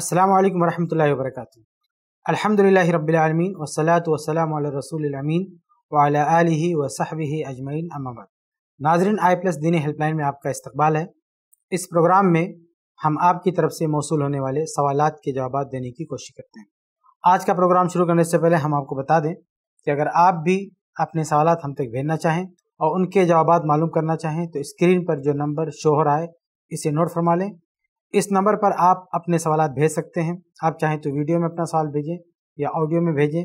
अस्सलाम वालेकुम रहमतुल्लाहि व बरकातुहू अल्हम्दुलिल्लाहि रब्बिल आलमीन वस्सलातु वस्सलामु अला रसूलिल अमीन व अला आलिहि व सहबिहि अजमईन अम्मा बाद नाजरीन आई प्लस दीनी हेल्पलाइन में आपका इस्तकबाल है इस प्रोग्राम में हम आपकी तरफ से मौसू होने वाले सवाल के जवाब देने की कोशिश करते हैं आज का प्रोग्राम शुरू करने से पहले हम आपको बता दें कि अगर आप भी अपने सवाल हम तक भेजना चाहें और उनके जवाब मालूम करना चाहें तो स्क्रीन पर जो नंबर शो हो रहा है इसे नोट फरमा लें इस नंबर पर आप अपने सवाल भेज सकते हैं आप चाहें तो वीडियो में अपना सवाल भेजें या ऑडियो में भेजें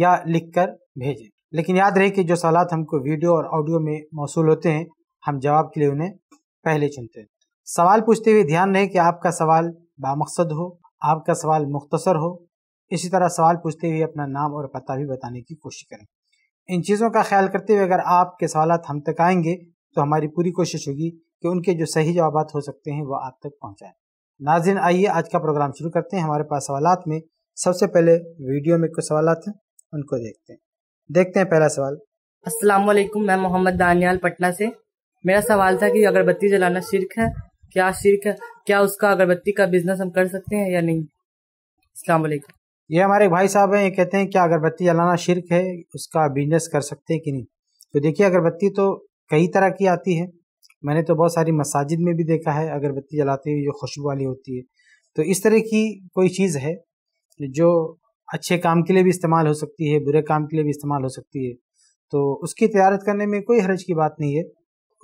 या लिख कर भेजें लेकिन याद रहे कि जो सवाल हमको वीडियो और ऑडियो में मौसू होते हैं हम जवाब के लिए उन्हें पहले चुनते हैं सवाल पूछते हुए ध्यान रहे कि आपका सवाल बामकसद हो आपका सवाल मुख्तसर हो इसी तरह सवाल पूछते हुए अपना नाम और पता भी बताने की कोशिश करें इन चीज़ों का ख्याल करते हुए अगर आपके सवाल हम तक आएंगे तो हमारी पूरी कोशिश होगी कि उनके जो सही जवाब हो सकते हैं वो आप तक पहुँचाएँ नाजिन आइए आज का प्रोग्राम शुरू करते हैं हमारे पास सवाल में सबसे पहले वीडियो में कुछ सवाल हैं उनको देखते हैं देखते हैं पहला सवाल अस्सलाम वालेकुम मैं मोहम्मद दानियाल पटना से मेरा सवाल था कि अगरबत्ती जलाना शिरक है क्या शिरक है क्या उसका अगरबत्ती का बिजनेस हम कर सकते हैं या नहीं अस्सलाम वालेकुम ये हमारे भाई साहब हैं ये कहते हैं क्या अगरबत्ती जलाना शिरक है उसका बिजनेस कर सकते हैं कि नहीं तो देखिए अगरबत्ती तो कई तरह की आती है मैंने तो बहुत सारी मसाजिद में भी देखा है अगरबत्ती जलाते हुए जो खुशबू वाली होती है तो इस तरह की कोई चीज़ है जो अच्छे काम के लिए भी इस्तेमाल हो सकती है बुरे काम के लिए भी इस्तेमाल हो सकती है तो उसकी तैयारत करने में कोई हरज की बात नहीं है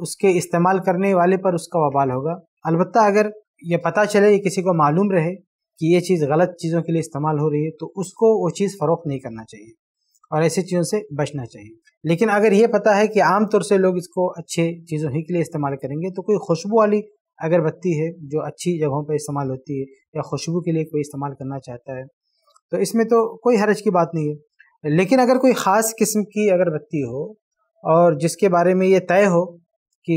उसके इस्तेमाल करने वाले पर उसका वबाल होगा अलबत्त अगर यह पता चले ये किसी को मालूम रहे कि ये चीज़ गलत चीज़ों के लिए इस्तेमाल हो रही है तो उसको वो चीज़ फ़रोख नहीं करना चाहिए और ऐसी चीज़ों से बचना चाहिए लेकिन अगर ये पता है कि आमतौर से लोग इसको अच्छे चीज़ों ही के लिए इस्तेमाल करेंगे तो कोई खुशबू वाली अगरबत्ती है जो अच्छी जगहों पर इस्तेमाल होती है या खुशबू के लिए कोई इस्तेमाल करना चाहता है तो इसमें तो कोई हरज की बात नहीं है लेकिन अगर कोई ख़ास किस्म की अगरबत्ती हो और जिसके बारे में ये तय हो कि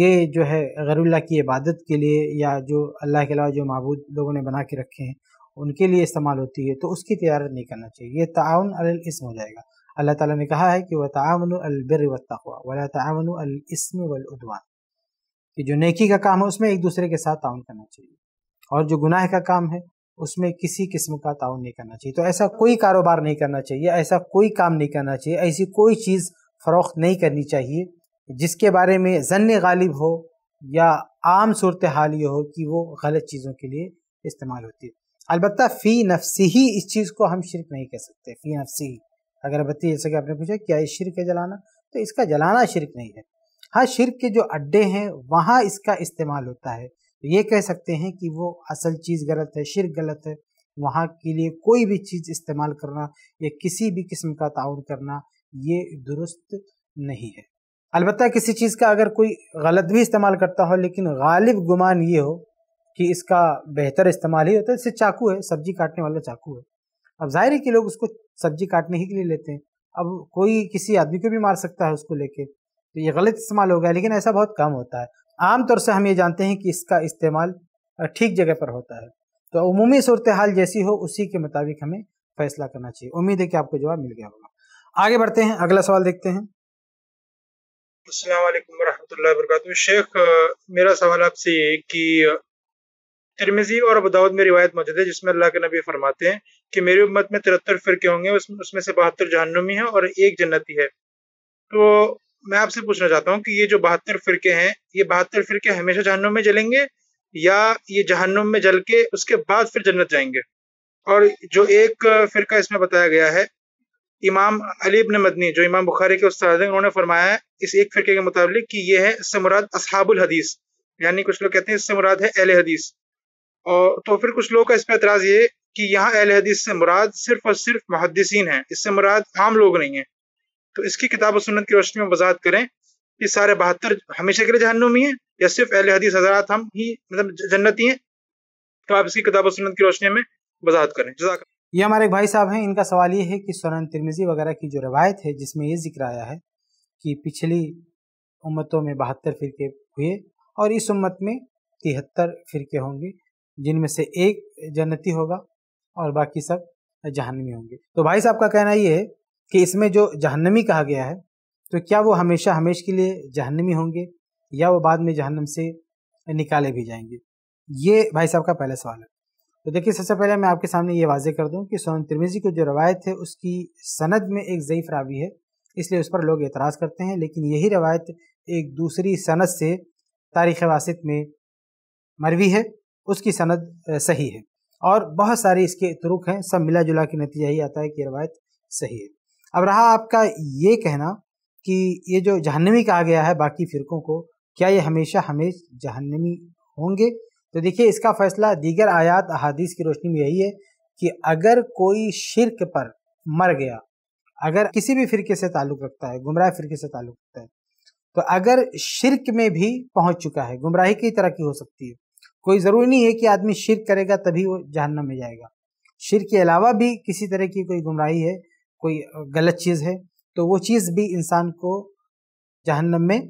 ये जो है गरुल्ला की इबादत के लिए या जो अल्लाह के अलावा जो महबूद लोगों ने बना के रखे हैं उनके लिए इस्तेमाल होती है तो उसकी तजारत नहीं करना चाहिए ये ताउन अलस्म हो जाएगा अल्लाह ताला ने कहा है कि वह ताउन अलबिर वतवा वाला ताउन अलस्म वलवान कि जो नेकी का काम है उसमें एक दूसरे के साथ ताउन करना चाहिए और जो गुनाह का काम है उसमें किसी किस्म का ताउन नहीं करना चाहिए तो ऐसा कोई कारोबार नहीं करना चाहिए ऐसा कोई काम नहीं करना चाहिए ऐसी कोई चीज़ फ़रोख्त नहीं करनी चाहिए जिसके बारे में जन गालिब हो या आम सूरत हाल ये हो कि वो गलत चीज़ों के लिए इस्तेमाल होती है अलबत् फ़ी नफसी ही इस चीज़ को हम शिरक नहीं कह सकते फ़ी नफसी ही अगरबत्ती जैसे कि आपने पूछा क्या ये शिरक है जलाना तो इसका जलाना शिरक नहीं है हाँ शिरक के जो अड्डे हैं वहाँ इसका इस्तेमाल होता है तो ये कह सकते हैं कि वो असल चीज़ गलत है शिरक गलत है वहाँ के लिए कोई भी चीज़ इस्तेमाल करना या किसी भी किस्म का ताउन करना ये दुरुस्त नहीं है अलबत्त किसी चीज़ का अगर कोई गलत भी इस्तेमाल करता हो लेकिन गालिब गुमान ये हो कि इसका बेहतर इस्तेमाल ही होता है जैसे चाकू है सब्जी काटने वाला चाकू है अब जाहिर है कि लोग उसको सब्जी काटने ही के लिए लेते हैं अब कोई किसी आदमी को भी मार सकता है उसको लेके तो ये गलत इस्तेमाल हो गया लेकिन ऐसा बहुत कम होता है आमतौर से हम ये जानते हैं कि इसका इस्तेमाल ठीक जगह पर होता है तो अमूमी सूरत हाल जैसी हो उसी के मुताबिक हमें फैसला करना चाहिए उम्मीद है कि आपको जवाब मिल गया होगा आगे बढ़ते हैं अगला सवाल देखते हैं अल्लाम वरहमल वर्क शेख मेरा सवाल आपसे ये कि तिरमिजी और अबदाऊद में रिवायत मौजूद है जिसमें अल्लाह के नबी फरमाते हैं कि मेरी उम्मत में तिरहत्तर फिरके होंगे उसमें से बहत्तर जहनुमी है और एक जन्नती है तो मैं आपसे पूछना चाहता हूँ कि ये जो बहत्तर फिरके हैं ये बहत्तर फिरके हमेशा जहनुम में जलेंगे या ये जहनुम में जल के उसके बाद फिर जन्नत जाएंगे और जो एक फिरका इसमें बताया गया है इमाम अली इबन मदनी जो इमाम बुखारी के उस्ताद हैं उन्होंने फरमाया इस एक फिरके के मुताबिक कि ये है इससे मुराद असहाबुल हदीस यानी कुछ लोग कहते हैं इससे मुराद है अहल हदीस और तो फिर कुछ लोगों का इस पर एतराज ये कि यहाँ अहल हदीस से मुराद सिर्फ और सिर्फ मुहदसिन है इससे मुराद आम लोग नहीं है तो इसकी किताब सुन्नत की रोशनी में वजाहत करें कि सारे बहत्तर हमेशा के लिए जहनुमी हैं या सिर्फ अहल हदीस हजरात हम ही मतलब जन्नती हैं तो आप इसकी किताब सुन्नत की रोशनी में वजाहत करें जजाक ये हमारे भाई साहब हैं इनका सवाल ये है कि सुनन तिरमिजी वगैरह की जो रवायत है जिसमें ये जिक्र आया है कि पिछली उम्मतों में बहत्तर फिरके हुए और इस उम्मत में तिहत्तर फिरके होंगे जिनमें से एक जन्नती होगा और बाकी सब जहन्नमी होंगे तो भाई साहब का कहना ये है कि इसमें जो जहन्नमी कहा गया है तो क्या वो हमेशा हमेश के लिए जहन्नमी होंगे या वो बाद में जहन्नम से निकाले भी जाएंगे ये भाई साहब का पहला सवाल है तो देखिए सबसे पहले मैं आपके सामने ये वाजे कर दूं कि सोन तिरमिजी की जो रवायत है उसकी सनद में एक ज़यीफ़ रावी है इसलिए उस पर लोग एतराज़ करते हैं लेकिन यही रवायत एक दूसरी सनद से तारीख़ वासित में मरवी है उसकी सनद सही है और बहुत सारे इसके तुरुक हैं सब मिला जुला के नतीजा ही आता है कि रवायत सही है अब रहा आपका ये कहना कि ये जो जहन्नमी कहा गया है बाकी फ़िरक़ों को क्या ये हमेशा हमेश जहन्नमी होंगे तो देखिए इसका फ़ैसला दीगर आयात अहादीस की रोशनी में यही है कि अगर कोई शिरक पर मर गया अगर किसी भी फ़िरके से ताल्लुक़ रखता है गुमराह फ़िरके से ताल्लुक़ रखता है तो अगर शिरक में भी पहुंच चुका है गुमराही की तरह की हो सकती है कोई ज़रूरी नहीं है कि आदमी शिरक करेगा तभी वो जहन्नम में जाएगा शिर के अलावा भी किसी तरह की कोई गुमराही है कोई गलत चीज़ है तो वो चीज़ भी इंसान को जहन्नम में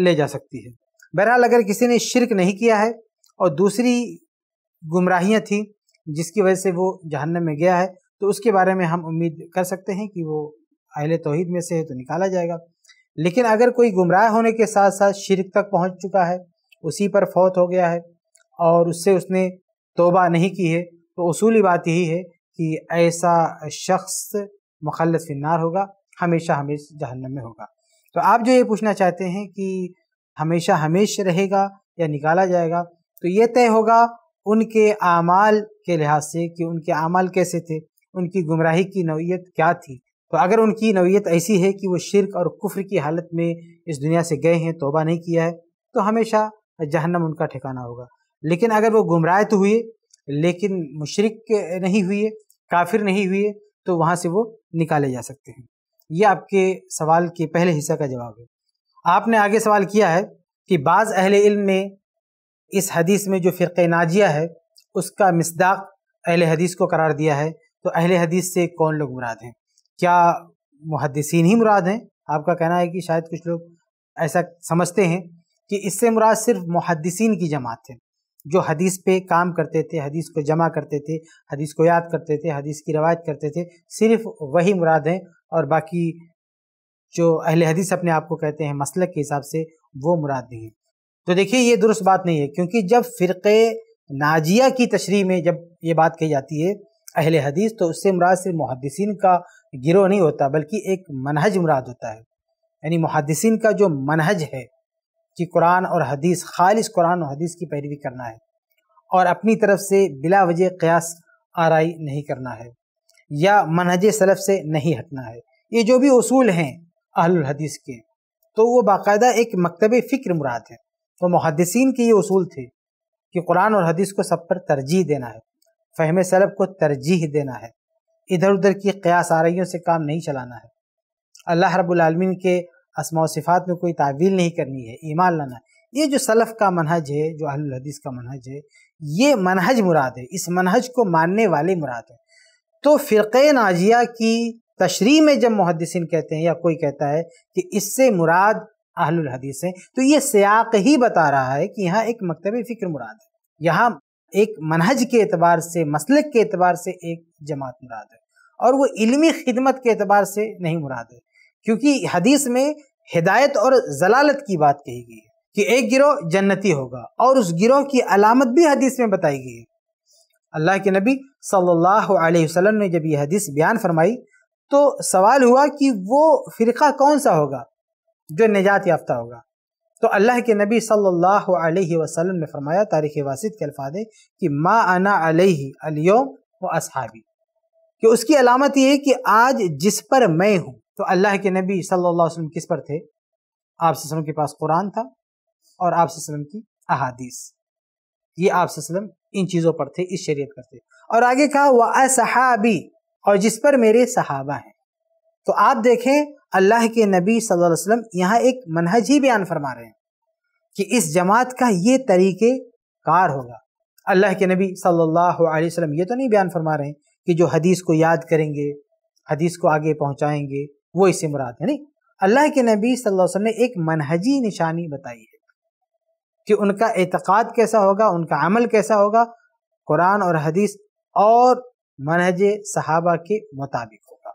ले जा सकती है बहरहाल अगर किसी ने शिरक नहीं किया है और दूसरी गुमराहियाँ थी जिसकी वजह से वो जहन्नम में गया है तो उसके बारे में हम उम्मीद कर सकते हैं कि वो अहल तोहद में से है तो निकाला जाएगा लेकिन अगर कोई गुमराह होने के साथ साथ शिरक तक पहुंच चुका है उसी पर फौत हो गया है और उससे उसने तोबा नहीं की है तो असूली बात यही है कि ऐसा शख्स मुखलत फिनार होगा हमेशा हमेशा जहन्नम में होगा तो आप जो ये पूछना चाहते हैं कि हमेशा हमेशा रहेगा या निकाला जाएगा तो ये तय होगा उनके आमाल के लिहाज से कि उनके आमाल कैसे थे उनकी गुमराही की नौीयत क्या थी तो अगर उनकी नौीयत ऐसी है कि वो शिरक और कुफ्र की हालत में इस दुनिया से गए हैं तोबा नहीं किया है तो हमेशा जहन्नम उनका ठिकाना होगा लेकिन अगर वो गुमराह तो हुए लेकिन मुशरक नहीं हुए काफिर नहीं हुए तो वहाँ से वो निकाले जा सकते हैं ये आपके सवाल के पहले हिस्सा का जवाब है आपने आगे सवाल किया है कि बाज़ अहल इल्म ने इस हदीस में जो फ़िरक़ नाजिया है उसका मसदाक अहल हदीस को करार दिया है तो अहल हदीस से कौन लोग मुराद हैं क्या मुहदसिन ही मुराद हैं आपका कहना है कि शायद कुछ लोग ऐसा समझते हैं कि इससे मुराद सिर्फ मुहदसिन की जमात है जो हदीस पे काम करते थे हदीस को जमा करते थे हदीस को याद करते थे हदीस की रवायत करते थे सिर्फ वही मुराद हैं और बाकी जो अहल हदीस अपने आप को कहते हैं मसलक के हिसाब से वो मुराद नहीं है तो देखिए ये दुरुस्त बात नहीं है क्योंकि जब फ़िरक़े नाजिया की तशरी में जब ये बात कही जाती है अहल हदीस तो उससे मुराद सिर्फ मुहदसिन का गिरोह नहीं होता बल्कि एक मनहज मुराद होता है यानी मुहदसिन का जो मनहज है कि कुरान और हदीस खालिस कुरान और हदीस की पैरवी करना है और अपनी तरफ से बिला वजह क्यास आरई नहीं करना है या मनहज सलफ से नहीं हटना है ये जो भी असूल हैं अहलहदीस के तो वो बाकायदा एक मकतब फ़िक्र मुराद है तो मुहदसिन के ये असूल थे कि कुरान और हदीस को सब पर तरजीह देना है फ़हम सलब को तरजीह देना है इधर उधर की क्यास आरइयों से काम नहीं चलाना है अल्लाह रबालमीन के असमा सिफ़ात में कोई तावील नहीं करनी है ईमान लाना ये जो सलफ़ का मनहज है जो हदीस का मनहज है ये मनहज मुराद है इस मनहज को मानने वाले मुराद है तो फ़िरक़ नाजिया की तशरी में जब मुहदसिन कहते हैं या कोई कहता है कि इससे मुराद अहलुल हदीस है तो ये सयाक ही बता रहा है कि यहाँ एक मकतब फ़िक्र मुराद है यहाँ एक मनहज के अतबार से मसलक के अतबार से एक जमात मुराद है और वो इलमी खिदमत के अतबार से नहीं मुराद है क्योंकि हदीस में हिदायत और जलालत की बात कही गई है कि एक गिरोह जन्नती होगा और उस गिरोह की अलामत भी हदीस में बताई गई है अल्लाह के नबी सल्लल्लाहु अलैहि वसल्लम ने जब यह हदीस बयान फरमाई तो सवाल हुआ कि वो फ़िरका कौन सा होगा जो निजात याफ्ता होगा तो अल्लाह के नबी सल्लल्लाहु अलैहि वसल्लम ने फरमाया तारीख वासिद के अल्फाज कि मा अना अलैहि अलियोम व असहाबी कि उसकी अलामत ये है कि आज जिस पर मैं हूँ तो अल्लाह के नबी सल्लल्लाहु अलैहि वसल्लम किस पर थे आप के पास कुरान था और आप की अहादीस ये आप इन चीज़ों पर थे इस शरीयत पर थे और आगे कहा वह असहाबी और जिस पर मेरे सहाबा हैं तो आप देखें अल्लाह के नबी सल्लल्लाहु अलैहि वसल्लम यहाँ एक मनहज ही बयान फरमा रहे हैं कि इस जमात का ये तरीके कार होगा अल्लाह के नबी सल्लल्लाहु अलैहि वसल्लम ये तो नहीं बयान फरमा रहे हैं कि जो हदीस को याद करेंगे हदीस को आगे पहुँचाएंगे वो इसे मुराद है नहीं अल्लाह के नबी सल्लल्लाहु अलैहि वसल्लम ने एक मनहजी निशानी बताई है कि उनका एतक़ाद कैसा होगा उनका अमल कैसा होगा कुरान और हदीस और मनहज सहाबा के मुताबिक होगा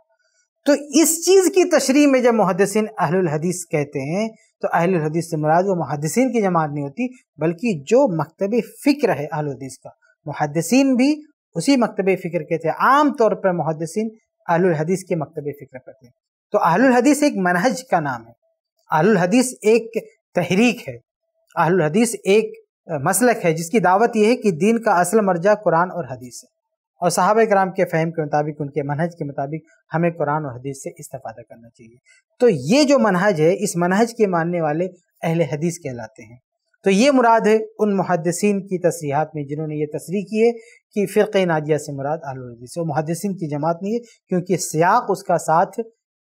तो इस चीज़ की तशरी में जब मुहदसिन अहलुल हदीस कहते हैं तो अहलुल हदीस से मुराद वो मुहदसिन की जमात नहीं होती बल्कि जो मकतब फ़िक्र है अहल हदीस का मुहदसिन भी उसी मकतब फ़िक्र के थे आम तौर पर मुहदसिन अहलुल हदीस के मकतब फ़िक्र करते हैं तो आहलुल हदीस एक मनहज का नाम है आहलुल हदीस एक तहरीक है आहलुल हदीस एक मसलक है जिसकी दावत यह है कि दीन का असल मर्जा कुरान और हदीस है और साहब कराम के फ़हम के मुताबिक उनके मनहज के मुताबिक हमें कुरान और हदीस से इस्तेफादा करना चाहिए तो ये जो मनहज है इस मनहज के मानने वाले अहल हदीस कहलाते हैं तो ये मुराद है उन मुहदसिन की तस्हत में जिन्होंने ये तस्री की है कि फ़िर नाजिया से मुराद आलोदी है वो मुहदसिन की जमात नहीं है क्योंकि सियाक उसका साथ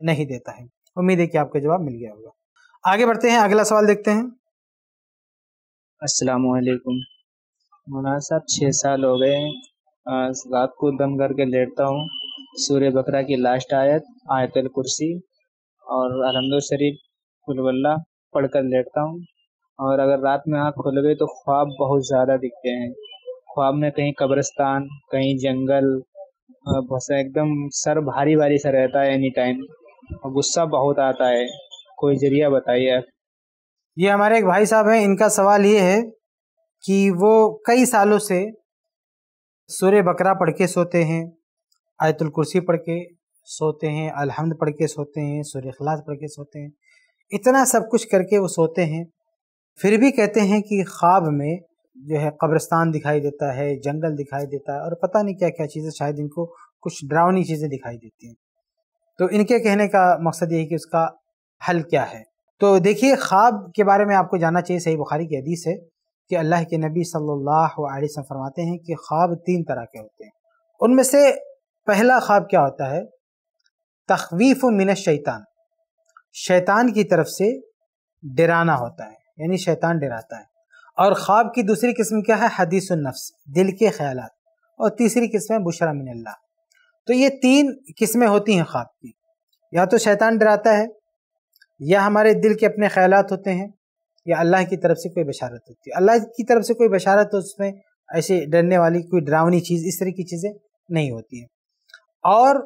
नहीं देता है उम्मीद है कि आपको जवाब मिल गया होगा आगे बढ़ते हैं अगला सवाल देखते हैं अस्सलाम वालेकुम मौलाना साहब छः साल हो गए हैं रात को दम करके लेटता हूँ सूर्य बकरा की लास्ट आयत आयतल कुर्सी और अलहमद शरीफ फुलवल्ला पढ़ कर लेटता हूँ और अगर रात में आँख खुल गई तो ख्वाब बहुत ज़्यादा दिखते हैं ख्वाब में कहीं कब्रस्तान कहीं जंगल बस एकदम सर भारी भारी सा रहता है एनी टाइम और गुस्सा बहुत आता है कोई जरिया बताइए ये हमारे एक भाई साहब हैं इनका सवाल ये है कि वो कई सालों से सूर्य बकरा पढ़ के सोते हैं आयतुल कुर्सी पढ़ के सोते हैं अलहमद पढ़ के सोते हैं सूर्य अखलास पढ़ के सोते हैं इतना सब कुछ करके वो सोते हैं फिर भी कहते हैं कि ख्वाब में जो है कब्रस्तान दिखाई देता है जंगल दिखाई देता है और पता नहीं क्या क्या चीज़ें शायद इनको कुछ डरावनी चीज़ें दिखाई देती हैं तो इनके कहने का मकसद ये है कि उसका हल क्या है तो देखिए ख्वाब के बारे में आपको जानना चाहिए सही बुखारी की हदीस है कि अल्लाह के नबी सल्लल्लाहु अलैहि वसल्लम फरमाते हैं कि ख्वाब तीन तरह के होते हैं उनमें से पहला ख्वाब क्या होता है तखवीफ़ मिन शैतान शैतान की तरफ से डराना होता है यानी शैतान डराता है और ख्वाब की दूसरी किस्म क्या है हदीस नफ्स दिल के ख्याल और तीसरी किस्म है बुशरा मिनल्ला तो ये तीन किस्में होती हैं ख्वाब की या तो शैतान डराता है या हमारे दिल के अपने ख्याल होते हैं या अल्लाह की तरफ से कोई बशारत होती है अल्लाह की तरफ से कोई बशारत तो उसमें ऐसे डरने वाली कोई डरावनी चीज़ इस तरह की चीज़ें नहीं होती हैं और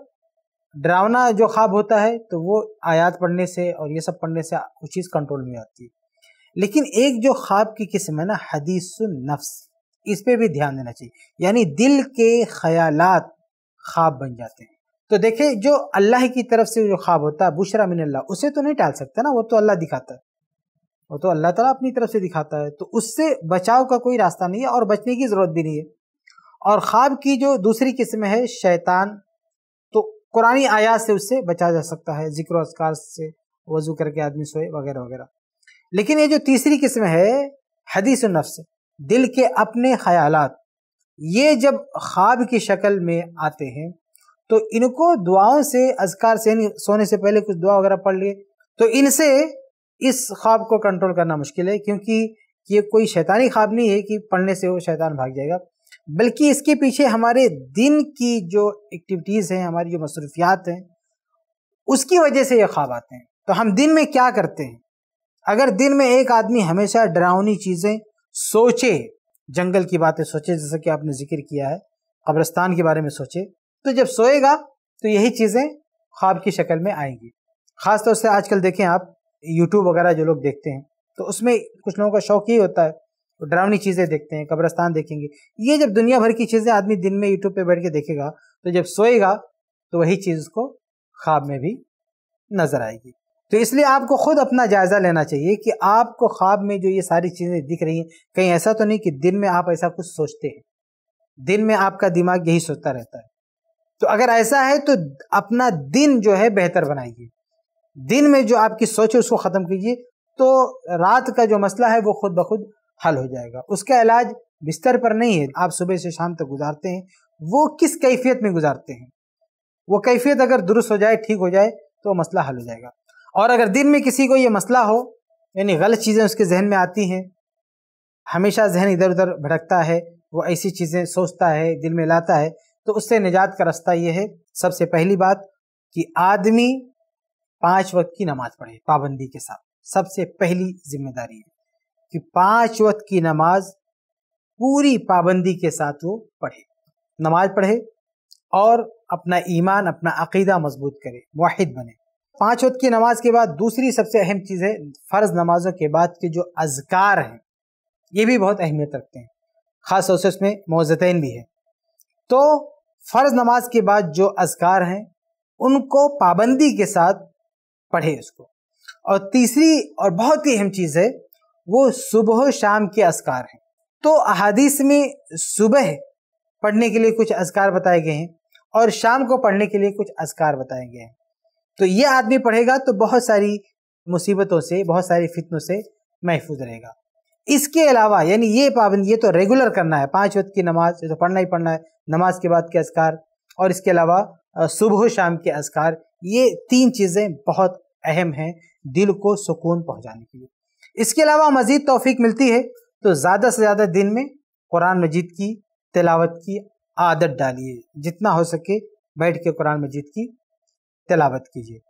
डरावना जो ख्वाब होता है तो वो आयात पढ़ने से और ये सब पढ़ने से वो चीज़ कंट्रोल में आती है लेकिन एक जो ख्वाब की किस्म है ना हदीस नफ्स इस पर भी ध्यान देना चाहिए यानी दिल के ख्यालात ख्वाब बन जाते हैं तो देखे जो अल्लाह की तरफ से जो ख्वाब होता है बुशरा मिन अल्लाह उसे तो नहीं टाल सकता ना वो तो अल्लाह दिखाता है वो तो अल्लाह ताला अपनी तरफ से दिखाता है तो उससे बचाव का कोई रास्ता नहीं है और बचने की ज़रूरत भी नहीं है और ख्वाब की जो दूसरी किस्म है शैतान तो कुरानी आयात से उससे बचा जा सकता है जिक्र असकार से वजू करके आदमी सोए वगैरह वगैरह लेकिन ये जो तीसरी किस्म है हदीस नफ्स दिल के अपने ख्यालात ये जब ख्वाब की शक्ल में आते हैं तो इनको दुआओं से अजकार से सोने से पहले कुछ दुआ वगैरह पढ़ लिए तो इनसे इस ख्वाब को कंट्रोल करना मुश्किल है क्योंकि ये कोई शैतानी ख्वाब नहीं है कि पढ़ने से वो शैतान भाग जाएगा बल्कि इसके पीछे हमारे दिन की जो एक्टिविटीज़ हैं हमारी जो मसरूफियात हैं उसकी वजह से ये ख्वाब आते हैं तो हम दिन में क्या करते हैं अगर दिन में एक आदमी हमेशा डरावनी चीज़ें सोचे जंगल की बातें सोचे जैसा कि आपने जिक्र किया है कब्रस्तान के बारे में सोचे तो जब सोएगा तो यही चीज़ें ख्वाब की शक्ल में आएंगी ख़ासतौर से आजकल देखें आप यूट्यूब वगैरह जो लोग देखते हैं तो उसमें कुछ लोगों का शौक ही होता है तो डरावनी चीज़ें देखते हैं कब्रस्तान देखेंगे ये जब दुनिया भर की चीज़ें आदमी दिन में यूट्यूब पर बैठ के देखेगा तो जब सोएगा तो वही चीज़ उसको ख्वाब में भी नज़र आएगी तो इसलिए आपको खुद अपना जायज़ा लेना चाहिए कि आपको ख्वाब में जो ये सारी चीज़ें दिख रही हैं कहीं ऐसा तो नहीं कि दिन में आप ऐसा कुछ सोचते हैं दिन में आपका दिमाग यही सोचता रहता है तो अगर ऐसा है तो अपना दिन जो है बेहतर बनाइए दिन में जो आपकी सोच है उसको ख़त्म कीजिए तो रात का जो मसला है वो खुद ब खुद हल हो जाएगा उसका इलाज बिस्तर पर नहीं है आप सुबह से शाम तक गुजारते हैं वो किस कैफियत में गुजारते हैं वो कैफियत अगर दुरुस्त हो जाए ठीक हो जाए तो मसला हल हो जाएगा और अगर दिन में किसी को ये मसला हो यानी गलत चीज़ें उसके जहन में आती हैं हमेशा जहन इधर उधर भटकता है वो ऐसी चीज़ें सोचता है दिल में लाता है तो उससे निजात का रास्ता ये है सबसे पहली बात कि आदमी पांच वक्त की नमाज पढ़े पाबंदी के साथ सबसे पहली जिम्मेदारी है कि पांच वक्त की नमाज पूरी पाबंदी के साथ वो पढ़े नमाज पढ़े और अपना ईमान अपना अकीदा मजबूत करे वाहिद बने पांच वक्त की नमाज के बाद दूसरी सबसे अहम चीज़ है फ़र्ज़ नमाजों के बाद के जो अजकार हैं ये भी बहुत अहमियत रखते हैं ख़ास तौर से उसमें मोज़तैन भी है तो फ़र्ज़ नमाज के बाद जो अजकार हैं उनको पाबंदी के साथ पढ़े उसको और तीसरी और बहुत ही अहम चीज़ है वो सुबह शाम के अजकार हैं तो अहादीस में सुबह पढ़ने के लिए कुछ अजकार बताए गए हैं और शाम को पढ़ने के लिए कुछ अजकार बताए गए हैं तो ये आदमी पढ़ेगा तो बहुत सारी मुसीबतों से बहुत सारी फितनों से महफूज रहेगा इसके अलावा यानी ये पाबंदी ये तो रेगुलर करना है पाँच वक्त की नमाज ये तो पढ़ना ही पढ़ना है नमाज के बाद के असकार और इसके अलावा सुबह शाम के असकार ये तीन चीज़ें बहुत अहम हैं दिल को सुकून पहुँचाने के लिए इसके अलावा मज़ीद तोफ़ी मिलती है तो ज़्यादा से ज़्यादा दिन में कुरान मजीद की तिलावत की आदत डालिए जितना हो सके बैठ के कुरान मजीद की तलावत कीजिए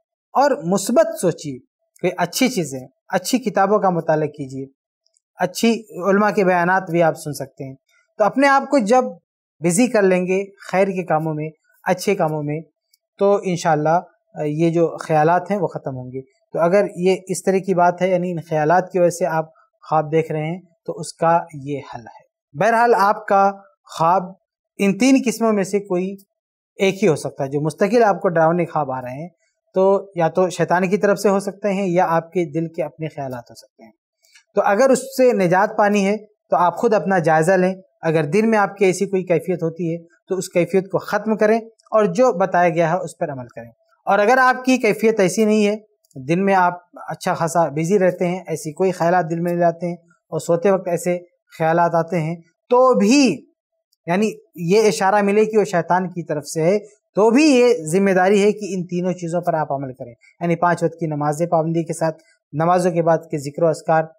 और मुस्बत सोचिए कोई अच्छी चीज़ें अच्छी किताबों का मुताल कीजिए अच्छी उल्मा के बयान भी आप सुन सकते हैं तो अपने आप को जब बिज़ी कर लेंगे खैर के कामों में अच्छे कामों में तो इन ये जो ख्याल हैं वो ख़त्म होंगे तो अगर ये इस तरह की बात है यानी इन ख्याल की वजह से आप ख्वाब देख रहे हैं तो उसका ये हल है बहरहाल आपका ख्वाब इन तीन किस्मों में से कोई एक ही हो सकता है जो मुस्तकिल आपको डरावने ख्वाब आ रहे हैं तो या तो शैतान की तरफ से हो सकते हैं या आपके दिल के अपने ख्याल हो सकते हैं तो अगर उससे निजात पानी है तो आप खुद अपना जायज़ा लें अगर दिन में आपकी ऐसी कोई कैफियत होती है तो उस कैफियत को ख़त्म करें और जो बताया गया है उस पर अमल करें और अगर आपकी कैफियत ऐसी नहीं है तो दिन में आप अच्छा खासा बिजी रहते हैं ऐसी कोई ख्याल दिल में ले जाते हैं और सोते वक्त ऐसे ख्याल आते हैं तो भी यानी ये इशारा मिले कि वो शैतान की तरफ से है तो भी ये जिम्मेदारी है कि इन तीनों चीज़ों पर आप अमल करें यानी पाँच वक्त की नमाज़ पाबंदी के साथ नमाजों के बाद के जिक्र असकार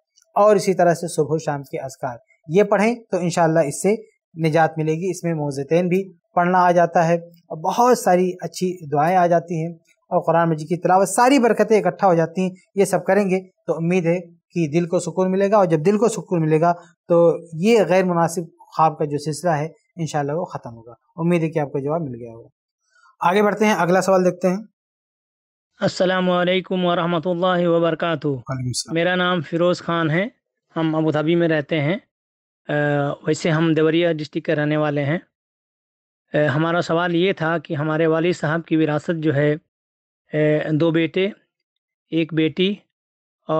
और इसी तरह से सुबह शाम के असकार ये पढ़ें तो इन इससे निजात मिलेगी इसमें मोजतैन भी पढ़ना आ जाता है और बहुत सारी अच्छी दुआएं आ जाती हैं और कुरान मजीद की तलावत सारी बरकतें इकट्ठा हो जाती हैं ये सब करेंगे तो उम्मीद है कि दिल को सुकून मिलेगा और जब दिल को सुकून मिलेगा तो ये गैर मुनासिब ख्वाब का जो सिलसिला है इन वो ख़त्म होगा उम्मीद है कि आपको जवाब मिल गया होगा आगे बढ़ते हैं अगला सवाल देखते हैं असलम वालेकुम वरक मेरा नाम फ़िरोज़ खान है हम अबू धाबी में रहते हैं वैसे हम देवरिया डिस्ट्रिक्ट के रहने वाले हैं हमारा सवाल ये था कि हमारे वाली साहब की विरासत जो है दो बेटे एक बेटी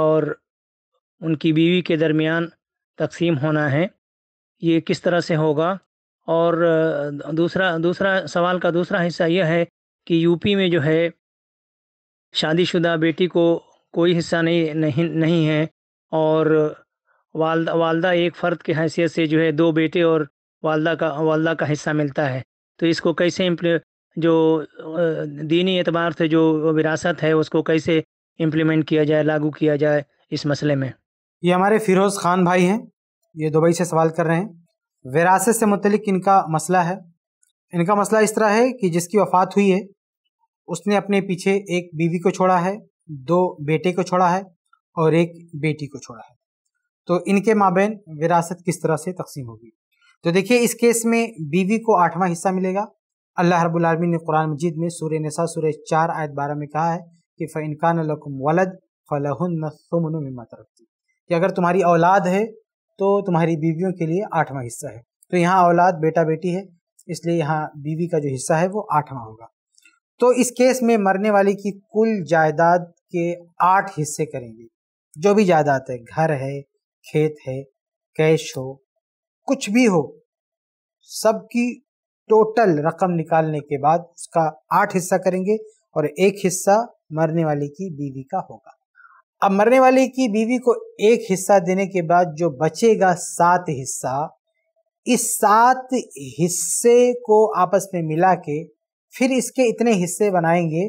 और उनकी बीवी के दरमियान तकसीम होना है ये किस तरह से होगा और दूसरा दूसरा सवाल का दूसरा हिस्सा यह है कि यूपी में जो है शादीशुदा बेटी को कोई हिस्सा नहीं नहीं नहीं है और वालदा वालदा एक फ़र्द की हैसियत से जो है दो बेटे और वालदा का वालदा का हिस्सा मिलता है तो इसको कैसे जो दीनी एतबार से जो विरासत है उसको कैसे इम्प्लीमेंट किया जाए लागू किया जाए इस मसले में ये हमारे फिरोज़ खान भाई हैं ये दुबई से सवाल कर रहे हैं विरासत से मुतलिक इनका मसला है इनका मसला इस तरह है कि जिसकी वफ़ात हुई है उसने अपने पीछे एक बीवी को छोड़ा है दो बेटे को छोड़ा है और एक बेटी को छोड़ा है तो इनके माबेन विरासत किस तरह से तकसीम होगी तो देखिए इस केस में बीवी को आठवां हिस्सा मिलेगा अल्लाह रबालमीन ने कुरान मजीद में सूर्य नसा सूर्य चार आयत बारह में कहा है कि फ़ैनकान लकुम वलद फ़लहन सुमन मत रखती कि अगर तुम्हारी औलाद है तो तुम्हारी बीवियों के लिए आठवां हिस्सा है तो यहाँ औलाद बेटा बेटी है इसलिए यहाँ बीवी का जो हिस्सा है वो आठवां होगा तो इस केस में मरने वाले की कुल जायदाद के आठ हिस्से करेंगे जो भी जायदाद है घर है खेत है कैश हो कुछ भी हो सबकी टोटल रकम निकालने के बाद उसका आठ हिस्सा करेंगे और एक हिस्सा मरने वाले की बीवी का होगा अब मरने वाले की बीवी को एक हिस्सा देने के बाद जो बचेगा सात हिस्सा इस सात हिस्से को आपस में मिला के फिर इसके इतने हिस्से बनाएंगे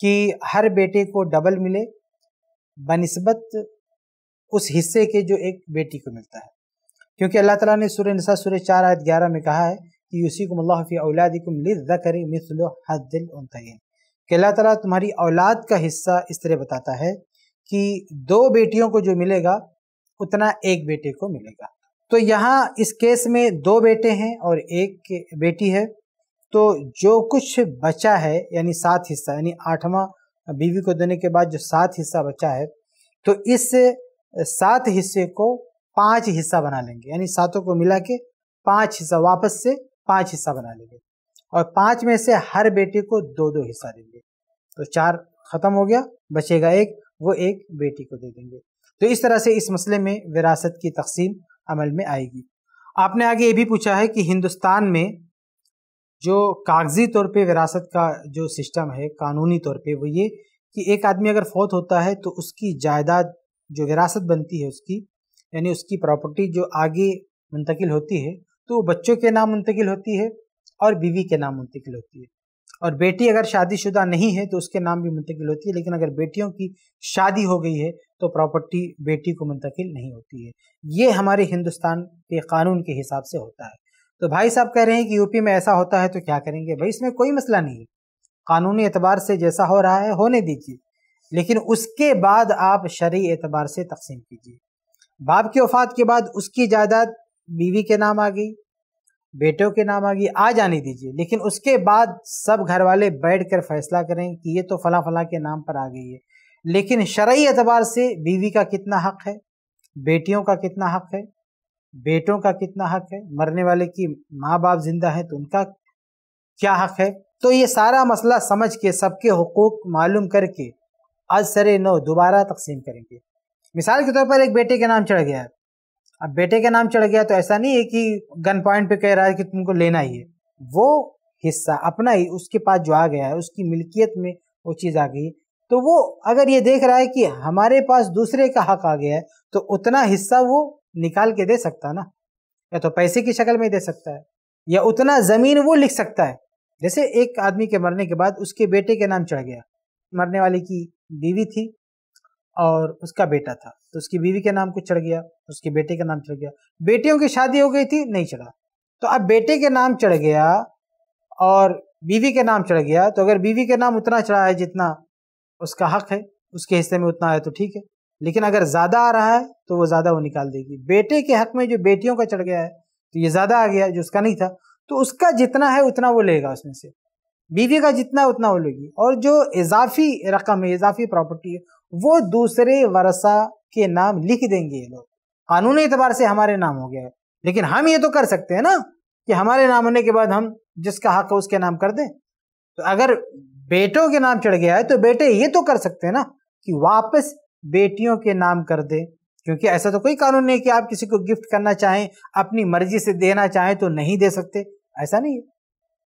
कि हर बेटे को डबल मिले बनस्बत उस हिस्से के जो एक बेटी को मिलता है क्योंकि अल्लाह ताला ने सूर्य नसा सूर्य चार आयत ग्यारह में कहा है कि यूसी कुमल्लाफ़ी औलादिकुम लिदकरी मिसल उन उनतयन कि अल्लाह ताला तुम्हारी औलाद का हिस्सा इस तरह बताता है कि दो बेटियों को जो मिलेगा उतना एक बेटे को मिलेगा तो यहाँ इस केस में दो बेटे हैं और एक बेटी है तो जो कुछ बचा है यानी सात हिस्सा यानी आठवां बीवी को देने के बाद जो सात हिस्सा बचा है तो इस सात हिस्से को पांच हिस्सा बना लेंगे यानी सातों को मिला के पांच हिस्सा वापस से पांच हिस्सा बना लेंगे और पांच में से हर बेटे को दो दो हिस्सा देंगे तो चार खत्म हो गया बचेगा एक वो एक बेटी को दे देंगे तो इस तरह से इस मसले में विरासत की तकसीम अमल में आएगी आपने आगे ये भी पूछा है कि हिंदुस्तान में जो कागजी तौर पे विरासत का जो सिस्टम है कानूनी तौर पे वो ये कि एक आदमी अगर फौत होता है तो उसकी जायदाद जो विरासत बनती है उसकी यानी उसकी प्रॉपर्टी जो आगे मुंतकिल होती है तो वो बच्चों के नाम मुंतकिल होती है और बीवी के नाम मुंतकिल होती है और बेटी अगर शादीशुदा नहीं है तो उसके नाम भी मुंतकिल होती है लेकिन अगर बेटियों की शादी हो गई है तो प्रॉपर्टी बेटी को मुंतकिल नहीं होती है ये हमारे हिंदुस्तान के कानून के हिसाब से होता है तो भाई साहब कह रहे हैं कि यूपी में ऐसा होता है तो क्या करेंगे भाई इसमें कोई मसला नहीं है कानूनी एतबार से जैसा हो रहा है होने दीजिए लेकिन उसके बाद आप शरी एतबार से तकसीम कीजिए बाप की वफात के बाद उसकी जायदाद बीवी के नाम आ गई बेटों के नाम आ गई आ जाने दीजिए लेकिन उसके बाद सब घर वाले बैठ कर फैसला करें कि ये तो फला फला के नाम पर आ गई है लेकिन शरय एतबार से बीवी का कितना हक है बेटियों का कितना हक है बेटों का कितना हक है मरने वाले की माँ बाप जिंदा है तो उनका क्या हक है तो ये सारा मसला समझ के सबके हकूक मालूम करके आज सरे नौ दोबारा तकसीम करेंगे मिसाल के तौर पर एक बेटे का नाम चढ़ गया है अब बेटे का नाम चढ़ गया तो ऐसा नहीं है कि गन पॉइंट पे कह रहा है कि तुमको लेना ही है वो हिस्सा अपना ही उसके पास जो आ गया है उसकी मिल्कियत में वो चीज़ आ गई तो वो अगर ये देख रहा है कि हमारे पास दूसरे का हक आ गया है तो उतना हिस्सा वो निकाल के दे सकता ना या तो पैसे की शक्ल में दे सकता है या उतना ज़मीन वो लिख सकता है जैसे एक आदमी के मरने के बाद उसके बेटे के नाम चढ़ गया मरने वाले की बीवी थी और उसका बेटा था तो उसकी बीवी के नाम कुछ चढ़ गया उसके बेटे का नाम चढ़ गया बेटियों की शादी हो गई थी नहीं चढ़ा तो अब बेटे के नाम चढ़ गया और बीवी के नाम चढ़ गया तो अगर बीवी के नाम उतना चढ़ा है जितना उसका हक है उसके हिस्से में उतना है तो ठीक है लेकिन अगर ज़्यादा आ रहा है तो वो ज़्यादा वो निकाल देगी बेटे के हक में जो बेटियों का चढ़ गया है तो ये ज़्यादा आ गया जो उसका नहीं था तो उसका जितना है उतना वो लेगा उसमें से बीवी का जितना उतना वो लेगी और जो इजाफी रकम है इजाफी प्रॉपर्टी है वो दूसरे वर्षा के नाम लिख देंगे ये लोग कानूनी एतबार से हमारे नाम हो गया है लेकिन हम ये तो कर सकते हैं ना कि हमारे नाम होने के बाद हम जिसका हक है उसके नाम कर दें तो अगर बेटों के नाम चढ़ गया है तो बेटे ये तो कर सकते हैं ना कि वापस बेटियों के नाम कर दे क्योंकि ऐसा तो कोई कानून नहीं कि आप किसी को गिफ्ट करना चाहें अपनी मर्जी से देना चाहें तो नहीं दे सकते ऐसा नहीं है